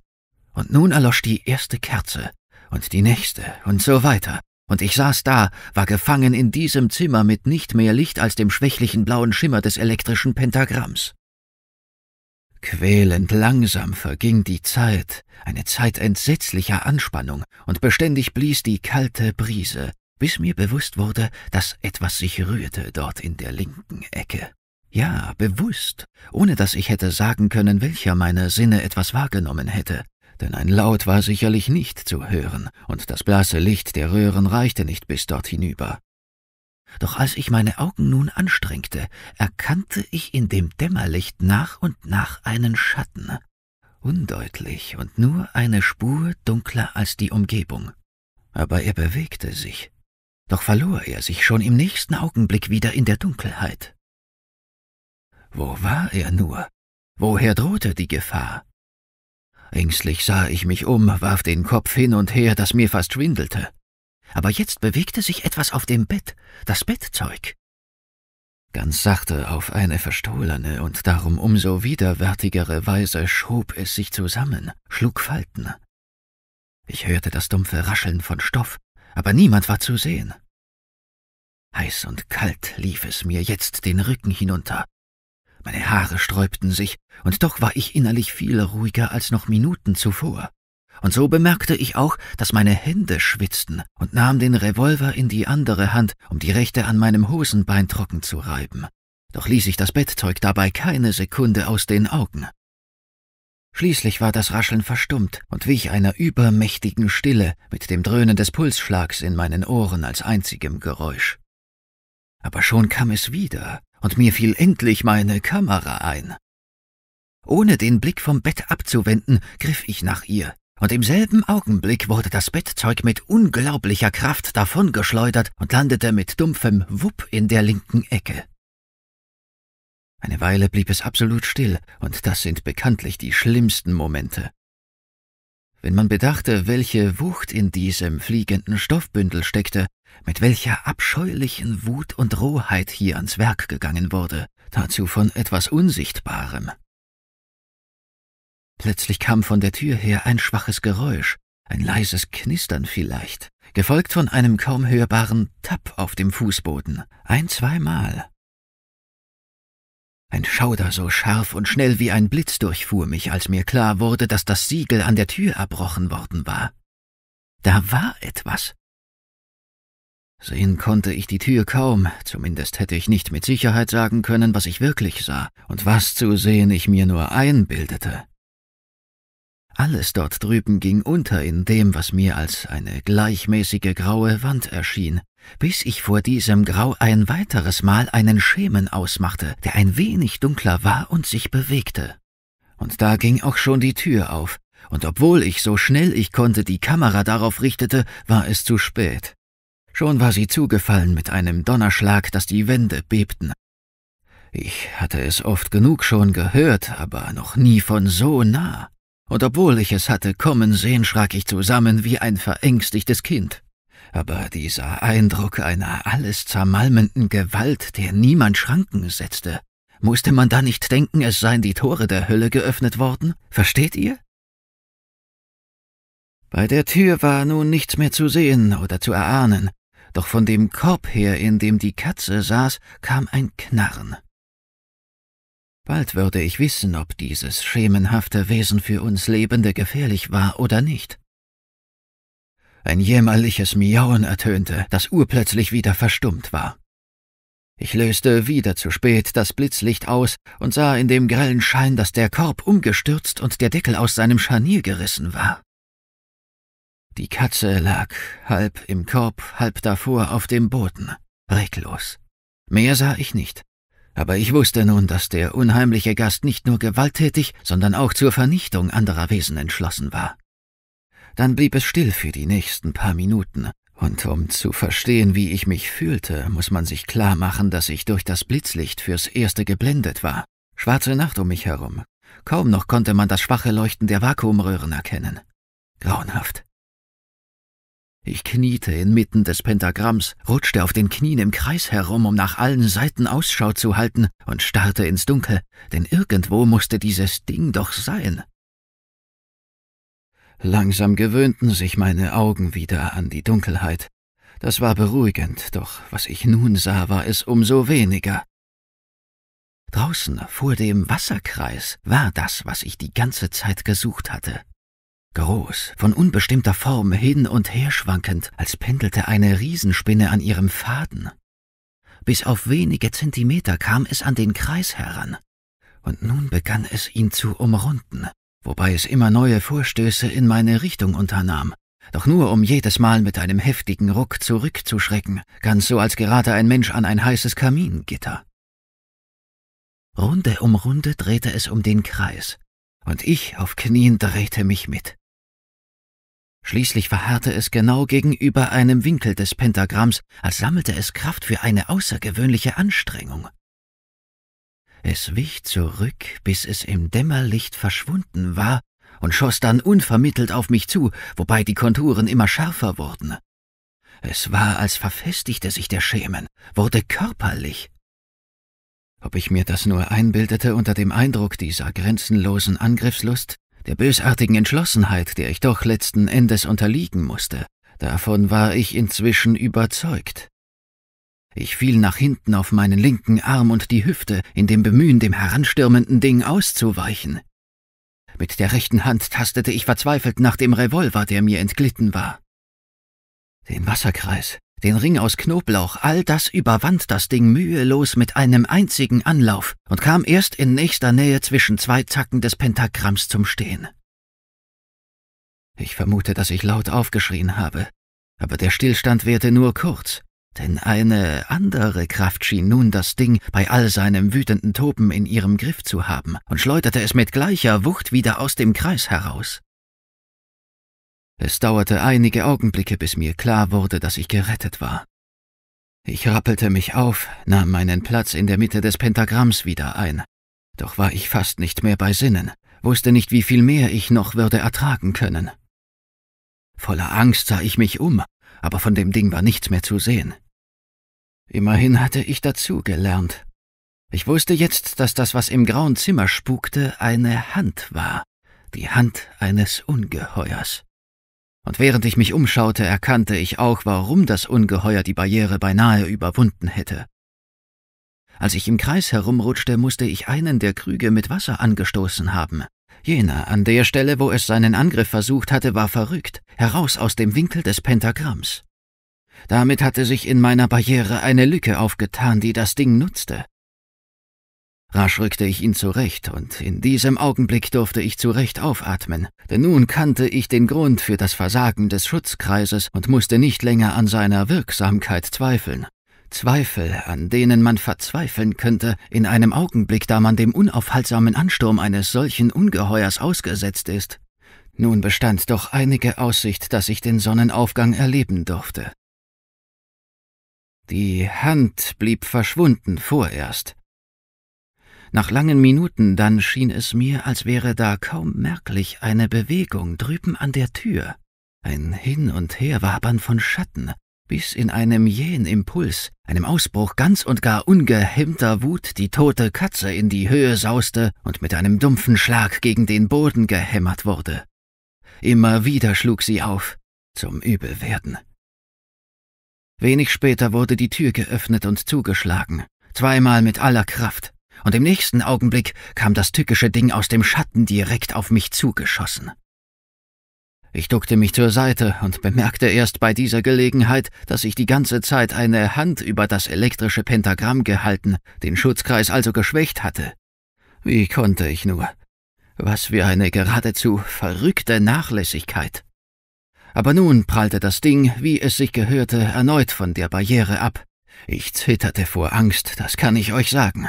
Und nun erlosch die erste Kerze und die nächste und so weiter, und ich saß da, war gefangen in diesem Zimmer mit nicht mehr Licht als dem schwächlichen blauen Schimmer des elektrischen Pentagramms. Quälend langsam verging die Zeit, eine Zeit entsetzlicher Anspannung, und beständig blies die kalte Brise, bis mir bewusst wurde, dass etwas sich rührte dort in der linken Ecke. Ja, bewusst, ohne dass ich hätte sagen können, welcher meiner Sinne etwas wahrgenommen hätte, denn ein Laut war sicherlich nicht zu hören, und das blasse Licht der Röhren reichte nicht bis dort hinüber. Doch als ich meine Augen nun anstrengte, erkannte ich in dem Dämmerlicht nach und nach einen Schatten, undeutlich und nur eine Spur dunkler als die Umgebung. Aber er bewegte sich, doch verlor er sich schon im nächsten Augenblick wieder in der Dunkelheit. Wo war er nur? Woher drohte die Gefahr? Ängstlich sah ich mich um, warf den Kopf hin und her, daß mir fast schwindelte aber jetzt bewegte sich etwas auf dem Bett, das Bettzeug. Ganz sachte auf eine verstohlene und darum umso widerwärtigere Weise schob es sich zusammen, schlug Falten. Ich hörte das dumpfe Rascheln von Stoff, aber niemand war zu sehen. Heiß und kalt lief es mir jetzt den Rücken hinunter. Meine Haare sträubten sich, und doch war ich innerlich viel ruhiger als noch Minuten zuvor und so bemerkte ich auch, dass meine Hände schwitzten und nahm den Revolver in die andere Hand, um die rechte an meinem Hosenbein trocken zu reiben. Doch ließ ich das Bettzeug dabei keine Sekunde aus den Augen. Schließlich war das Rascheln verstummt und wich einer übermächtigen Stille mit dem Dröhnen des Pulsschlags in meinen Ohren als einzigem Geräusch. Aber schon kam es wieder, und mir fiel endlich meine Kamera ein. Ohne den Blick vom Bett abzuwenden, griff ich nach ihr, und im selben Augenblick wurde das Bettzeug mit unglaublicher Kraft davongeschleudert und landete mit dumpfem Wupp in der linken Ecke. Eine Weile blieb es absolut still, und das sind bekanntlich die schlimmsten Momente. Wenn man bedachte, welche Wucht in diesem fliegenden Stoffbündel steckte, mit welcher abscheulichen Wut und Rohheit hier ans Werk gegangen wurde, dazu von etwas Unsichtbarem, Plötzlich kam von der Tür her ein schwaches Geräusch, ein leises Knistern vielleicht, gefolgt von einem kaum hörbaren Tapp auf dem Fußboden, ein zweimal. Ein Schauder so scharf und schnell wie ein Blitz durchfuhr mich, als mir klar wurde, dass das Siegel an der Tür erbrochen worden war. Da war etwas. Sehen konnte ich die Tür kaum, zumindest hätte ich nicht mit Sicherheit sagen können, was ich wirklich sah und was zu sehen ich mir nur einbildete. Alles dort drüben ging unter in dem, was mir als eine gleichmäßige graue Wand erschien, bis ich vor diesem Grau ein weiteres Mal einen Schemen ausmachte, der ein wenig dunkler war und sich bewegte. Und da ging auch schon die Tür auf, und obwohl ich so schnell ich konnte die Kamera darauf richtete, war es zu spät. Schon war sie zugefallen mit einem Donnerschlag, dass die Wände bebten. Ich hatte es oft genug schon gehört, aber noch nie von so nah und obwohl ich es hatte kommen sehen, schrak ich zusammen wie ein verängstigtes Kind. Aber dieser Eindruck einer alles zermalmenden Gewalt, der niemand Schranken setzte, musste man da nicht denken, es seien die Tore der Hölle geöffnet worden? Versteht ihr? Bei der Tür war nun nichts mehr zu sehen oder zu erahnen, doch von dem Korb her, in dem die Katze saß, kam ein Knarren. Bald würde ich wissen, ob dieses schemenhafte Wesen für uns Lebende gefährlich war oder nicht. Ein jämmerliches Miauen ertönte, das urplötzlich wieder verstummt war. Ich löste wieder zu spät das Blitzlicht aus und sah in dem grellen Schein, dass der Korb umgestürzt und der Deckel aus seinem Scharnier gerissen war. Die Katze lag, halb im Korb, halb davor auf dem Boden, reglos. Mehr sah ich nicht aber ich wusste nun, dass der unheimliche Gast nicht nur gewalttätig, sondern auch zur Vernichtung anderer Wesen entschlossen war. Dann blieb es still für die nächsten paar Minuten, und um zu verstehen, wie ich mich fühlte, muss man sich klar machen, dass ich durch das Blitzlicht fürs Erste geblendet war. Schwarze Nacht um mich herum. Kaum noch konnte man das schwache Leuchten der Vakuumröhren erkennen. Grauenhaft. Ich kniete inmitten des Pentagramms, rutschte auf den Knien im Kreis herum, um nach allen Seiten Ausschau zu halten, und starrte ins Dunkel, denn irgendwo musste dieses Ding doch sein. Langsam gewöhnten sich meine Augen wieder an die Dunkelheit. Das war beruhigend, doch was ich nun sah, war es umso weniger. Draußen vor dem Wasserkreis war das, was ich die ganze Zeit gesucht hatte groß, von unbestimmter Form hin und her schwankend, als pendelte eine Riesenspinne an ihrem Faden. Bis auf wenige Zentimeter kam es an den Kreis heran, und nun begann es ihn zu umrunden, wobei es immer neue Vorstöße in meine Richtung unternahm, doch nur um jedes Mal mit einem heftigen Ruck zurückzuschrecken, ganz so als gerate ein Mensch an ein heißes Kamingitter. Runde um Runde drehte es um den Kreis, und ich auf Knien drehte mich mit. Schließlich verharrte es genau gegenüber einem Winkel des Pentagramms, als sammelte es Kraft für eine außergewöhnliche Anstrengung. Es wich zurück, bis es im Dämmerlicht verschwunden war und schoss dann unvermittelt auf mich zu, wobei die Konturen immer schärfer wurden. Es war, als verfestigte sich der Schemen, wurde körperlich. Ob ich mir das nur einbildete unter dem Eindruck dieser grenzenlosen Angriffslust, der bösartigen Entschlossenheit, der ich doch letzten Endes unterliegen musste. Davon war ich inzwischen überzeugt. Ich fiel nach hinten auf meinen linken Arm und die Hüfte, in dem Bemühen, dem heranstürmenden Ding auszuweichen. Mit der rechten Hand tastete ich verzweifelt nach dem Revolver, der mir entglitten war. Den Wasserkreis den Ring aus Knoblauch, all das überwand das Ding mühelos mit einem einzigen Anlauf und kam erst in nächster Nähe zwischen zwei Zacken des Pentagramms zum Stehen. Ich vermute, dass ich laut aufgeschrien habe, aber der Stillstand währte nur kurz, denn eine andere Kraft schien nun das Ding bei all seinem wütenden Toben in ihrem Griff zu haben und schleuderte es mit gleicher Wucht wieder aus dem Kreis heraus. Es dauerte einige Augenblicke, bis mir klar wurde, dass ich gerettet war. Ich rappelte mich auf, nahm meinen Platz in der Mitte des Pentagramms wieder ein. Doch war ich fast nicht mehr bei Sinnen, wusste nicht, wie viel mehr ich noch würde ertragen können. Voller Angst sah ich mich um, aber von dem Ding war nichts mehr zu sehen. Immerhin hatte ich dazu gelernt. Ich wusste jetzt, dass das, was im grauen Zimmer spukte, eine Hand war, die Hand eines Ungeheuers und während ich mich umschaute, erkannte ich auch, warum das Ungeheuer die Barriere beinahe überwunden hätte. Als ich im Kreis herumrutschte, musste ich einen der Krüge mit Wasser angestoßen haben. Jener, an der Stelle, wo es seinen Angriff versucht hatte, war verrückt, heraus aus dem Winkel des Pentagramms. Damit hatte sich in meiner Barriere eine Lücke aufgetan, die das Ding nutzte. Rasch rückte ich ihn zurecht, und in diesem Augenblick durfte ich zurecht aufatmen, denn nun kannte ich den Grund für das Versagen des Schutzkreises und musste nicht länger an seiner Wirksamkeit zweifeln. Zweifel, an denen man verzweifeln könnte, in einem Augenblick, da man dem unaufhaltsamen Ansturm eines solchen Ungeheuers ausgesetzt ist. Nun bestand doch einige Aussicht, dass ich den Sonnenaufgang erleben durfte. Die Hand blieb verschwunden vorerst, nach langen Minuten dann schien es mir, als wäre da kaum merklich eine Bewegung drüben an der Tür, ein Hin und Herwabern von Schatten, bis in einem jähen Impuls, einem Ausbruch ganz und gar ungehemmter Wut die tote Katze in die Höhe sauste und mit einem dumpfen Schlag gegen den Boden gehämmert wurde. Immer wieder schlug sie auf, zum Übelwerden. Wenig später wurde die Tür geöffnet und zugeschlagen, zweimal mit aller Kraft und im nächsten Augenblick kam das tückische Ding aus dem Schatten direkt auf mich zugeschossen. Ich duckte mich zur Seite und bemerkte erst bei dieser Gelegenheit, dass ich die ganze Zeit eine Hand über das elektrische Pentagramm gehalten, den Schutzkreis also geschwächt hatte. Wie konnte ich nur? Was für eine geradezu verrückte Nachlässigkeit. Aber nun prallte das Ding, wie es sich gehörte, erneut von der Barriere ab. Ich zitterte vor Angst, das kann ich euch sagen.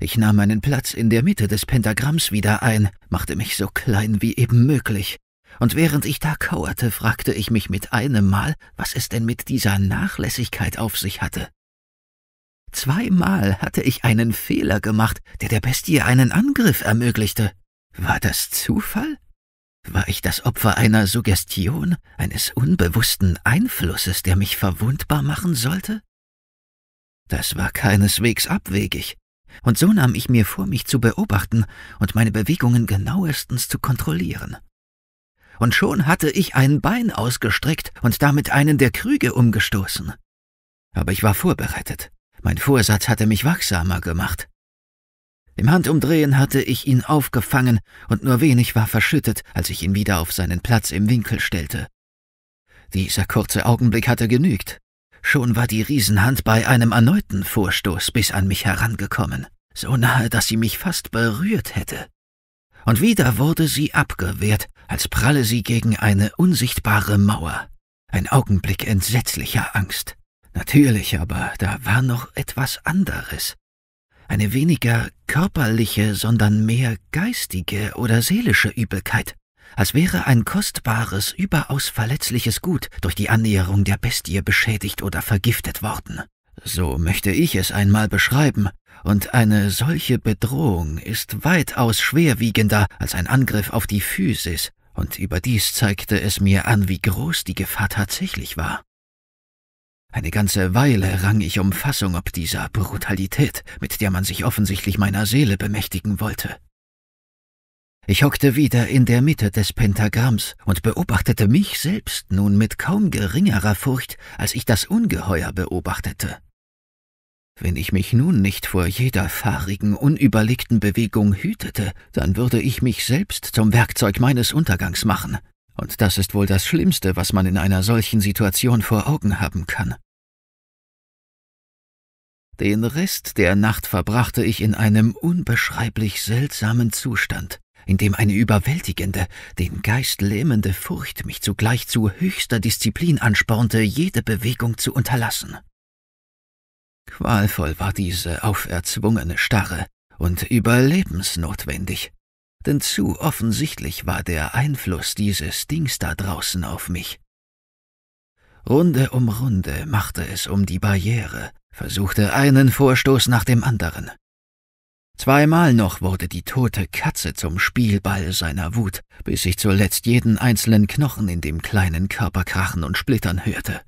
Ich nahm meinen Platz in der Mitte des Pentagramms wieder ein, machte mich so klein wie eben möglich. Und während ich da kauerte, fragte ich mich mit einem Mal, was es denn mit dieser Nachlässigkeit auf sich hatte. Zweimal hatte ich einen Fehler gemacht, der der Bestie einen Angriff ermöglichte. War das Zufall? War ich das Opfer einer Suggestion, eines unbewussten Einflusses, der mich verwundbar machen sollte? Das war keineswegs abwegig, und so nahm ich mir vor, mich zu beobachten und meine Bewegungen genauestens zu kontrollieren. Und schon hatte ich ein Bein ausgestreckt und damit einen der Krüge umgestoßen. Aber ich war vorbereitet. Mein Vorsatz hatte mich wachsamer gemacht. Im Handumdrehen hatte ich ihn aufgefangen, und nur wenig war verschüttet, als ich ihn wieder auf seinen Platz im Winkel stellte. Dieser kurze Augenblick hatte genügt. Schon war die Riesenhand bei einem erneuten Vorstoß bis an mich herangekommen, so nahe, dass sie mich fast berührt hätte. Und wieder wurde sie abgewehrt, als pralle sie gegen eine unsichtbare Mauer. Ein Augenblick entsetzlicher Angst. Natürlich aber, da war noch etwas anderes. Eine weniger körperliche, sondern mehr geistige oder seelische Übelkeit als wäre ein kostbares, überaus verletzliches Gut durch die Annäherung der Bestie beschädigt oder vergiftet worden. So möchte ich es einmal beschreiben, und eine solche Bedrohung ist weitaus schwerwiegender als ein Angriff auf die Physis, und überdies zeigte es mir an, wie groß die Gefahr tatsächlich war. Eine ganze Weile rang ich um Fassung ob dieser Brutalität, mit der man sich offensichtlich meiner Seele bemächtigen wollte. Ich hockte wieder in der Mitte des Pentagramms und beobachtete mich selbst nun mit kaum geringerer Furcht, als ich das Ungeheuer beobachtete. Wenn ich mich nun nicht vor jeder fahrigen, unüberlegten Bewegung hütete, dann würde ich mich selbst zum Werkzeug meines Untergangs machen. Und das ist wohl das Schlimmste, was man in einer solchen Situation vor Augen haben kann. Den Rest der Nacht verbrachte ich in einem unbeschreiblich seltsamen Zustand in dem eine überwältigende, den Geist lähmende Furcht mich zugleich zu höchster Disziplin anspornte, jede Bewegung zu unterlassen. Qualvoll war diese auferzwungene Starre und überlebensnotwendig, denn zu offensichtlich war der Einfluss dieses Dings da draußen auf mich. Runde um Runde machte es um die Barriere, versuchte einen Vorstoß nach dem anderen, Zweimal noch wurde die tote Katze zum Spielball seiner Wut, bis ich zuletzt jeden einzelnen Knochen in dem kleinen Körper krachen und splittern hörte.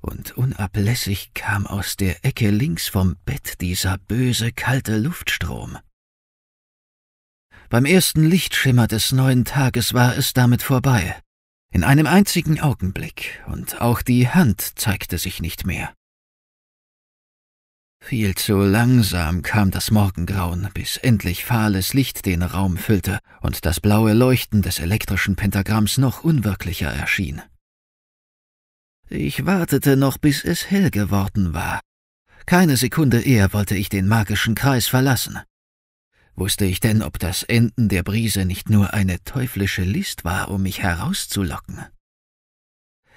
Und unablässig kam aus der Ecke links vom Bett dieser böse, kalte Luftstrom. Beim ersten Lichtschimmer des neuen Tages war es damit vorbei. In einem einzigen Augenblick, und auch die Hand zeigte sich nicht mehr. Viel zu langsam kam das Morgengrauen, bis endlich fahles Licht den Raum füllte und das blaue Leuchten des elektrischen Pentagramms noch unwirklicher erschien. Ich wartete noch, bis es hell geworden war. Keine Sekunde eher wollte ich den magischen Kreis verlassen. Wusste ich denn, ob das Enden der Brise nicht nur eine teuflische List war, um mich herauszulocken?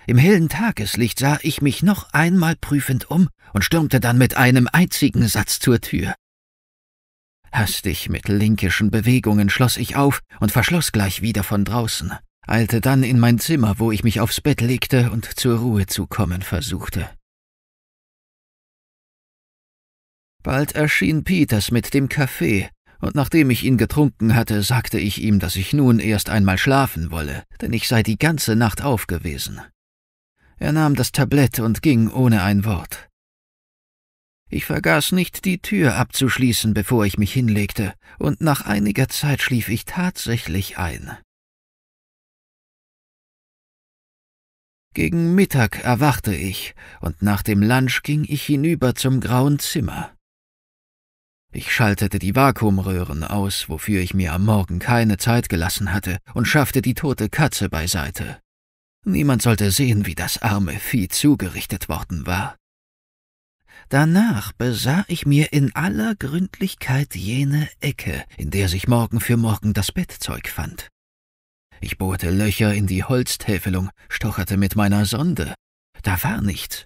Im hellen Tageslicht sah ich mich noch einmal prüfend um und stürmte dann mit einem einzigen Satz zur Tür. Hastig mit linkischen Bewegungen schloss ich auf und verschloss gleich wieder von draußen, eilte dann in mein Zimmer, wo ich mich aufs Bett legte und zur Ruhe zu kommen versuchte. Bald erschien Peters mit dem Kaffee, und nachdem ich ihn getrunken hatte, sagte ich ihm, dass ich nun erst einmal schlafen wolle, denn ich sei die ganze Nacht aufgewesen. Er nahm das Tablett und ging ohne ein Wort. Ich vergaß nicht, die Tür abzuschließen, bevor ich mich hinlegte, und nach einiger Zeit schlief ich tatsächlich ein. Gegen Mittag erwachte ich, und nach dem Lunch ging ich hinüber zum grauen Zimmer. Ich schaltete die Vakuumröhren aus, wofür ich mir am Morgen keine Zeit gelassen hatte, und schaffte die tote Katze beiseite. Niemand sollte sehen, wie das arme Vieh zugerichtet worden war. Danach besah ich mir in aller Gründlichkeit jene Ecke, in der sich morgen für morgen das Bettzeug fand. Ich bohrte Löcher in die Holztäfelung, stocherte mit meiner Sonde. Da war nichts.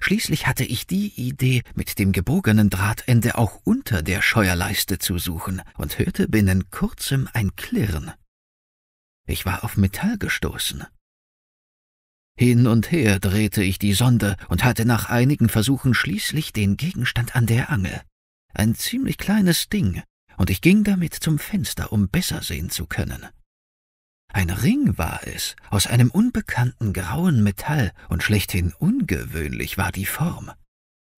Schließlich hatte ich die Idee, mit dem gebogenen Drahtende auch unter der Scheuerleiste zu suchen und hörte binnen kurzem ein Klirren. Ich war auf Metall gestoßen. Hin und her drehte ich die Sonde und hatte nach einigen Versuchen schließlich den Gegenstand an der Angel. Ein ziemlich kleines Ding, und ich ging damit zum Fenster, um besser sehen zu können. Ein Ring war es, aus einem unbekannten grauen Metall, und schlechthin ungewöhnlich war die Form.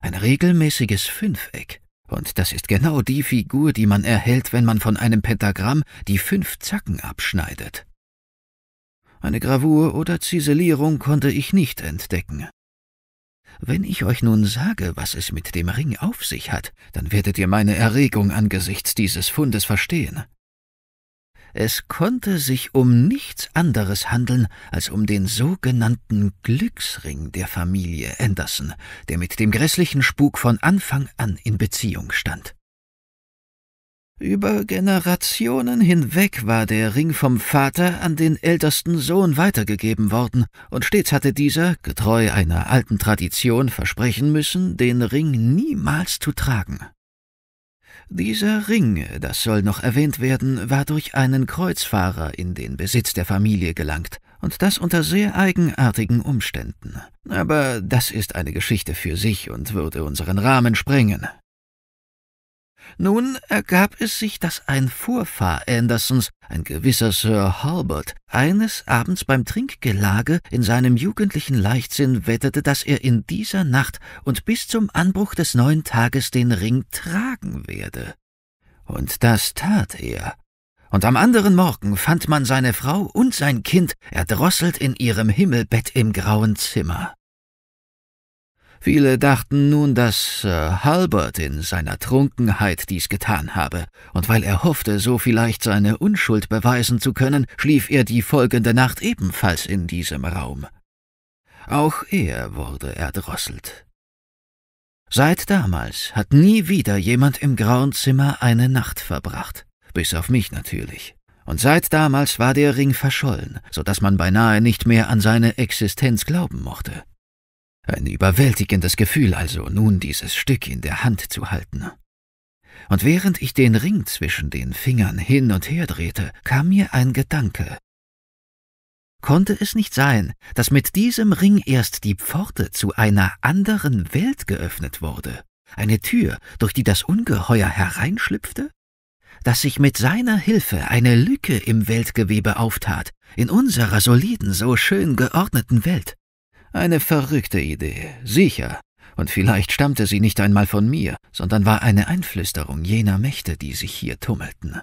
Ein regelmäßiges Fünfeck, und das ist genau die Figur, die man erhält, wenn man von einem Pentagramm die fünf Zacken abschneidet. Eine Gravur oder Ziselierung konnte ich nicht entdecken. Wenn ich euch nun sage, was es mit dem Ring auf sich hat, dann werdet ihr meine Erregung angesichts dieses Fundes verstehen. Es konnte sich um nichts anderes handeln als um den sogenannten Glücksring der Familie Anderson, der mit dem grässlichen Spuk von Anfang an in Beziehung stand. Über Generationen hinweg war der Ring vom Vater an den ältesten Sohn weitergegeben worden, und stets hatte dieser, getreu einer alten Tradition, versprechen müssen, den Ring niemals zu tragen. Dieser Ring, das soll noch erwähnt werden, war durch einen Kreuzfahrer in den Besitz der Familie gelangt, und das unter sehr eigenartigen Umständen. Aber das ist eine Geschichte für sich und würde unseren Rahmen sprengen. Nun ergab äh, es sich, dass ein Vorfahr Andersons, ein gewisser Sir Halbert, eines Abends beim Trinkgelage in seinem jugendlichen Leichtsinn wettete, dass er in dieser Nacht und bis zum Anbruch des neuen Tages den Ring tragen werde. Und das tat er. Und am anderen Morgen fand man seine Frau und sein Kind erdrosselt in ihrem Himmelbett im grauen Zimmer. Viele dachten nun, dass Sir äh, Halbert in seiner Trunkenheit dies getan habe, und weil er hoffte, so vielleicht seine Unschuld beweisen zu können, schlief er die folgende Nacht ebenfalls in diesem Raum. Auch er wurde erdrosselt. Seit damals hat nie wieder jemand im grauen Zimmer eine Nacht verbracht, bis auf mich natürlich. Und seit damals war der Ring verschollen, so dass man beinahe nicht mehr an seine Existenz glauben mochte. Ein überwältigendes Gefühl also, nun dieses Stück in der Hand zu halten. Und während ich den Ring zwischen den Fingern hin und her drehte, kam mir ein Gedanke. Konnte es nicht sein, dass mit diesem Ring erst die Pforte zu einer anderen Welt geöffnet wurde, eine Tür, durch die das Ungeheuer hereinschlüpfte? Dass sich mit seiner Hilfe eine Lücke im Weltgewebe auftat, in unserer soliden, so schön geordneten Welt. Eine verrückte Idee, sicher. Und vielleicht stammte sie nicht einmal von mir, sondern war eine Einflüsterung jener Mächte, die sich hier tummelten.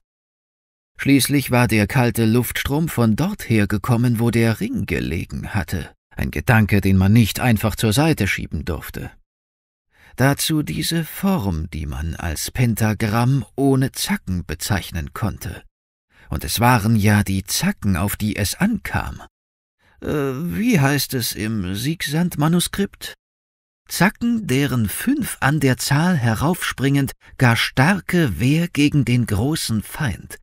Schließlich war der kalte Luftstrom von dort hergekommen, wo der Ring gelegen hatte. Ein Gedanke, den man nicht einfach zur Seite schieben durfte. Dazu diese Form, die man als Pentagramm ohne Zacken bezeichnen konnte. Und es waren ja die Zacken, auf die es ankam. Äh, wie heißt es im Siegsand-Manuskript? Zacken, deren fünf an der Zahl heraufspringend, gar starke Wehr gegen den großen Feind.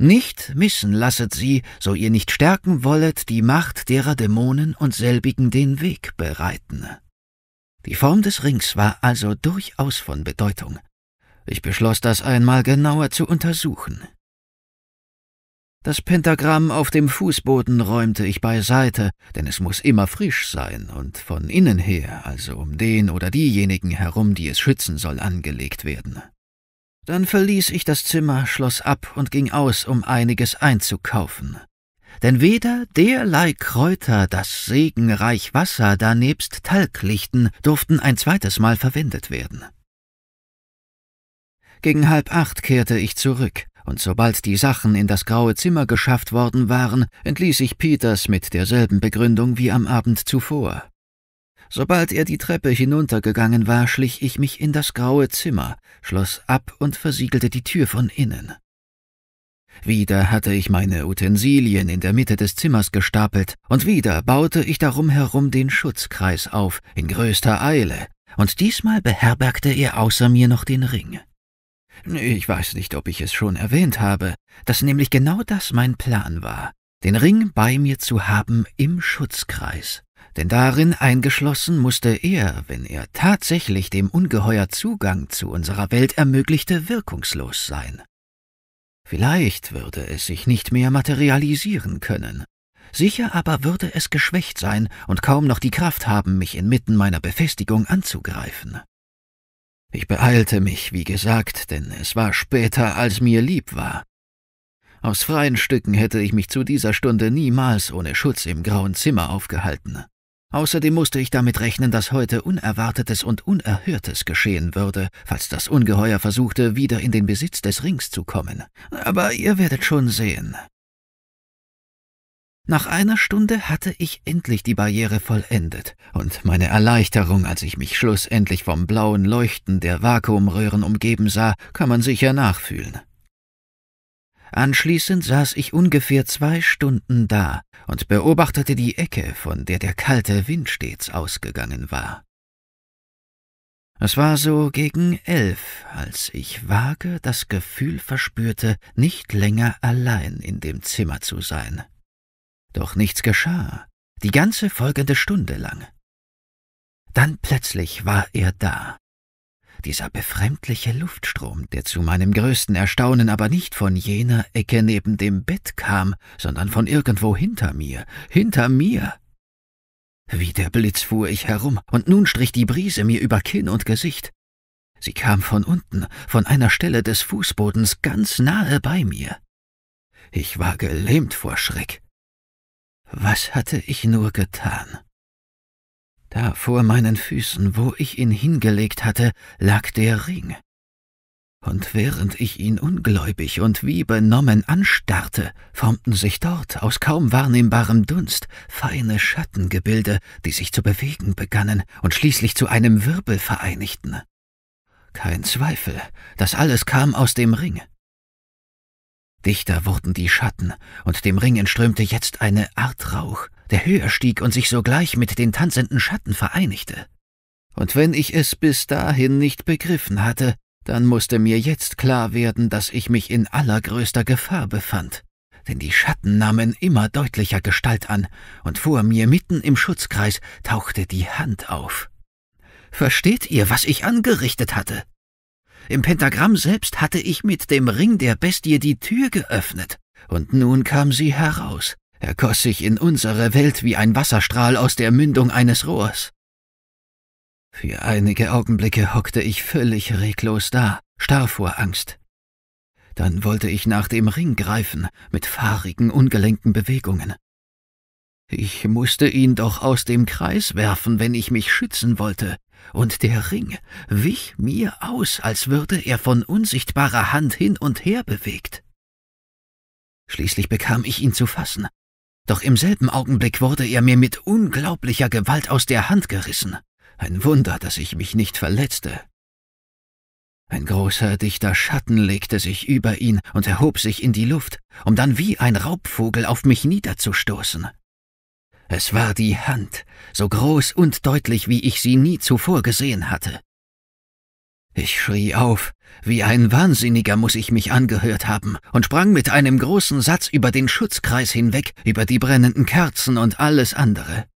Nicht missen lasset sie, so ihr nicht stärken wollet, die Macht derer Dämonen und selbigen den Weg bereiten. Die Form des Rings war also durchaus von Bedeutung. Ich beschloss, das einmal genauer zu untersuchen. Das Pentagramm auf dem Fußboden räumte ich beiseite, denn es muss immer frisch sein und von innen her, also um den oder diejenigen herum, die es schützen soll, angelegt werden. Dann verließ ich das Zimmer, schloss ab und ging aus, um einiges einzukaufen. Denn weder derlei Kräuter, das segenreich Wasser danebst Talglichten, durften ein zweites Mal verwendet werden. Gegen halb acht kehrte ich zurück und sobald die Sachen in das graue Zimmer geschafft worden waren, entließ ich Peters mit derselben Begründung wie am Abend zuvor. Sobald er die Treppe hinuntergegangen war, schlich ich mich in das graue Zimmer, schloss ab und versiegelte die Tür von innen. Wieder hatte ich meine Utensilien in der Mitte des Zimmers gestapelt, und wieder baute ich darum herum den Schutzkreis auf, in größter Eile, und diesmal beherbergte er außer mir noch den Ring. Ich weiß nicht, ob ich es schon erwähnt habe, dass nämlich genau das mein Plan war, den Ring bei mir zu haben im Schutzkreis. Denn darin eingeschlossen musste er, wenn er tatsächlich dem Ungeheuer Zugang zu unserer Welt ermöglichte, wirkungslos sein. Vielleicht würde es sich nicht mehr materialisieren können, sicher aber würde es geschwächt sein und kaum noch die Kraft haben, mich inmitten meiner Befestigung anzugreifen. Ich beeilte mich, wie gesagt, denn es war später, als mir lieb war. Aus freien Stücken hätte ich mich zu dieser Stunde niemals ohne Schutz im grauen Zimmer aufgehalten. Außerdem musste ich damit rechnen, dass heute Unerwartetes und Unerhörtes geschehen würde, falls das Ungeheuer versuchte, wieder in den Besitz des Rings zu kommen. Aber ihr werdet schon sehen, nach einer Stunde hatte ich endlich die Barriere vollendet, und meine Erleichterung, als ich mich schlussendlich vom blauen Leuchten der Vakuumröhren umgeben sah, kann man sicher nachfühlen. Anschließend saß ich ungefähr zwei Stunden da und beobachtete die Ecke, von der der kalte Wind stets ausgegangen war. Es war so gegen elf, als ich vage das Gefühl verspürte, nicht länger allein in dem Zimmer zu sein. Doch nichts geschah, die ganze folgende Stunde lang. Dann plötzlich war er da. Dieser befremdliche Luftstrom, der zu meinem größten Erstaunen aber nicht von jener Ecke neben dem Bett kam, sondern von irgendwo hinter mir, hinter mir. Wie der Blitz fuhr ich herum, und nun strich die Brise mir über Kinn und Gesicht. Sie kam von unten, von einer Stelle des Fußbodens ganz nahe bei mir. Ich war gelähmt vor Schreck. Was hatte ich nur getan? Da vor meinen Füßen, wo ich ihn hingelegt hatte, lag der Ring. Und während ich ihn ungläubig und wie benommen anstarrte, formten sich dort aus kaum wahrnehmbarem Dunst feine Schattengebilde, die sich zu bewegen begannen und schließlich zu einem Wirbel vereinigten. Kein Zweifel, das alles kam aus dem Ring. Dichter wurden die Schatten, und dem Ring entströmte jetzt eine Art Rauch, der höher stieg und sich sogleich mit den tanzenden Schatten vereinigte. Und wenn ich es bis dahin nicht begriffen hatte, dann musste mir jetzt klar werden, dass ich mich in allergrößter Gefahr befand, denn die Schatten nahmen immer deutlicher Gestalt an, und vor mir mitten im Schutzkreis tauchte die Hand auf. Versteht ihr, was ich angerichtet hatte? Im Pentagramm selbst hatte ich mit dem Ring der Bestie die Tür geöffnet, und nun kam sie heraus, ergoss sich in unsere Welt wie ein Wasserstrahl aus der Mündung eines Rohrs. Für einige Augenblicke hockte ich völlig reglos da, starr vor Angst. Dann wollte ich nach dem Ring greifen, mit fahrigen, ungelenken Bewegungen. Ich musste ihn doch aus dem Kreis werfen, wenn ich mich schützen wollte, und der Ring wich mir aus, als würde er von unsichtbarer Hand hin und her bewegt. Schließlich bekam ich ihn zu fassen, doch im selben Augenblick wurde er mir mit unglaublicher Gewalt aus der Hand gerissen. Ein Wunder, dass ich mich nicht verletzte. Ein großer, dichter Schatten legte sich über ihn und erhob sich in die Luft, um dann wie ein Raubvogel auf mich niederzustoßen. Es war die Hand, so groß und deutlich, wie ich sie nie zuvor gesehen hatte. Ich schrie auf, wie ein Wahnsinniger muß ich mich angehört haben, und sprang mit einem großen Satz über den Schutzkreis hinweg, über die brennenden Kerzen und alles andere.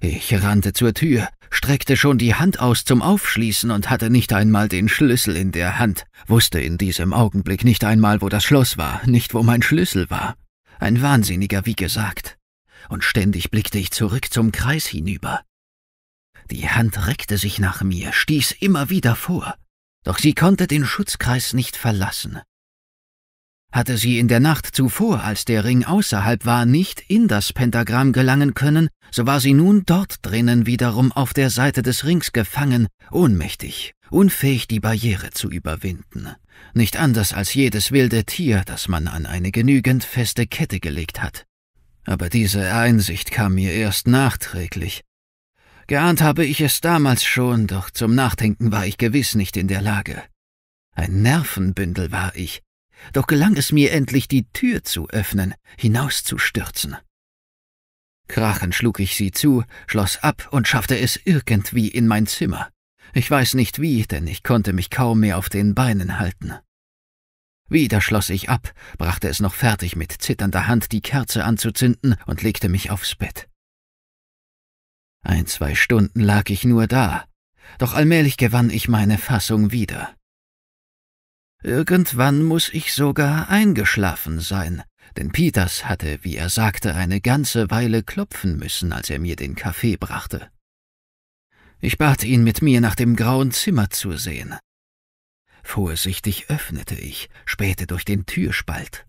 Ich rannte zur Tür, streckte schon die Hand aus zum Aufschließen und hatte nicht einmal den Schlüssel in der Hand, wusste in diesem Augenblick nicht einmal, wo das Schloss war, nicht wo mein Schlüssel war. Ein Wahnsinniger, wie gesagt und ständig blickte ich zurück zum Kreis hinüber. Die Hand reckte sich nach mir, stieß immer wieder vor, doch sie konnte den Schutzkreis nicht verlassen. Hatte sie in der Nacht zuvor, als der Ring außerhalb war, nicht in das Pentagramm gelangen können, so war sie nun dort drinnen wiederum auf der Seite des Rings gefangen, ohnmächtig, unfähig die Barriere zu überwinden, nicht anders als jedes wilde Tier, das man an eine genügend feste Kette gelegt hat aber diese Einsicht kam mir erst nachträglich. Geahnt habe ich es damals schon, doch zum Nachdenken war ich gewiss nicht in der Lage. Ein Nervenbündel war ich, doch gelang es mir endlich, die Tür zu öffnen, hinauszustürzen. Krachend schlug ich sie zu, schloss ab und schaffte es irgendwie in mein Zimmer. Ich weiß nicht wie, denn ich konnte mich kaum mehr auf den Beinen halten. Wieder schloss ich ab, brachte es noch fertig, mit zitternder Hand die Kerze anzuzünden und legte mich aufs Bett. Ein, zwei Stunden lag ich nur da, doch allmählich gewann ich meine Fassung wieder. Irgendwann muß ich sogar eingeschlafen sein, denn Peters hatte, wie er sagte, eine ganze Weile klopfen müssen, als er mir den Kaffee brachte. Ich bat ihn, mit mir nach dem grauen Zimmer zu sehen. Vorsichtig öffnete ich, spähte durch den Türspalt.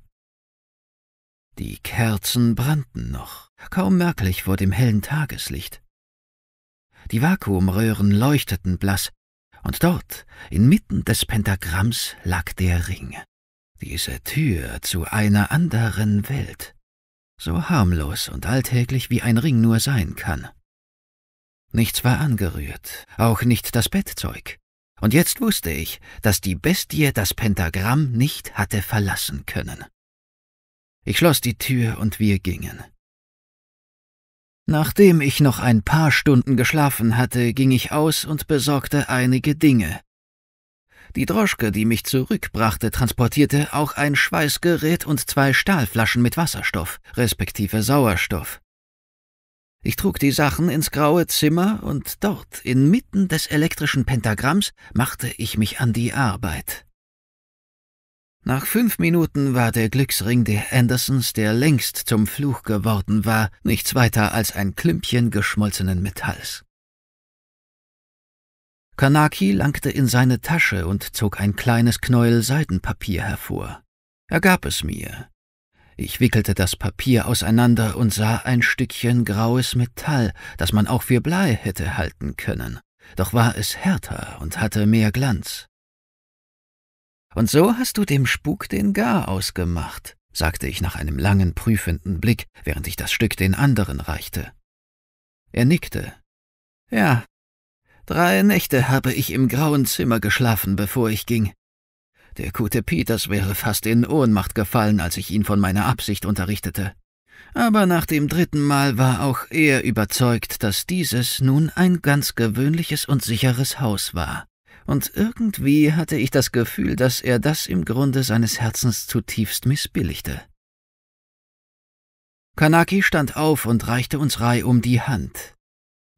Die Kerzen brannten noch, kaum merklich vor dem hellen Tageslicht. Die Vakuumröhren leuchteten blass, und dort, inmitten des Pentagramms, lag der Ring. Diese Tür zu einer anderen Welt. So harmlos und alltäglich, wie ein Ring nur sein kann. Nichts war angerührt, auch nicht das Bettzeug. Und jetzt wusste ich, dass die Bestie das Pentagramm nicht hatte verlassen können. Ich schloss die Tür und wir gingen. Nachdem ich noch ein paar Stunden geschlafen hatte, ging ich aus und besorgte einige Dinge. Die Droschke, die mich zurückbrachte, transportierte auch ein Schweißgerät und zwei Stahlflaschen mit Wasserstoff, respektive Sauerstoff. Ich trug die Sachen ins graue Zimmer und dort, inmitten des elektrischen Pentagramms, machte ich mich an die Arbeit. Nach fünf Minuten war der Glücksring der Andersons, der längst zum Fluch geworden war, nichts weiter als ein Klümpchen geschmolzenen Metalls. Kanaki langte in seine Tasche und zog ein kleines Knäuel Seidenpapier hervor. Er gab es mir, ich wickelte das Papier auseinander und sah ein Stückchen graues Metall, das man auch für Blei hätte halten können, doch war es härter und hatte mehr Glanz. Und so hast du dem Spuk den Gar ausgemacht, sagte ich nach einem langen prüfenden Blick, während ich das Stück den anderen reichte. Er nickte. Ja, drei Nächte habe ich im grauen Zimmer geschlafen, bevor ich ging. Der gute Peters wäre fast in Ohnmacht gefallen, als ich ihn von meiner Absicht unterrichtete. Aber nach dem dritten Mal war auch er überzeugt, dass dieses nun ein ganz gewöhnliches und sicheres Haus war. Und irgendwie hatte ich das Gefühl, dass er das im Grunde seines Herzens zutiefst missbilligte. Kanaki stand auf und reichte uns Rai um die Hand.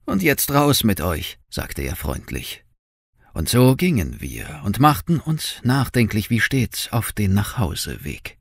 Und jetzt raus mit euch, sagte er freundlich. Und so gingen wir und machten uns nachdenklich wie stets auf den Nachhauseweg.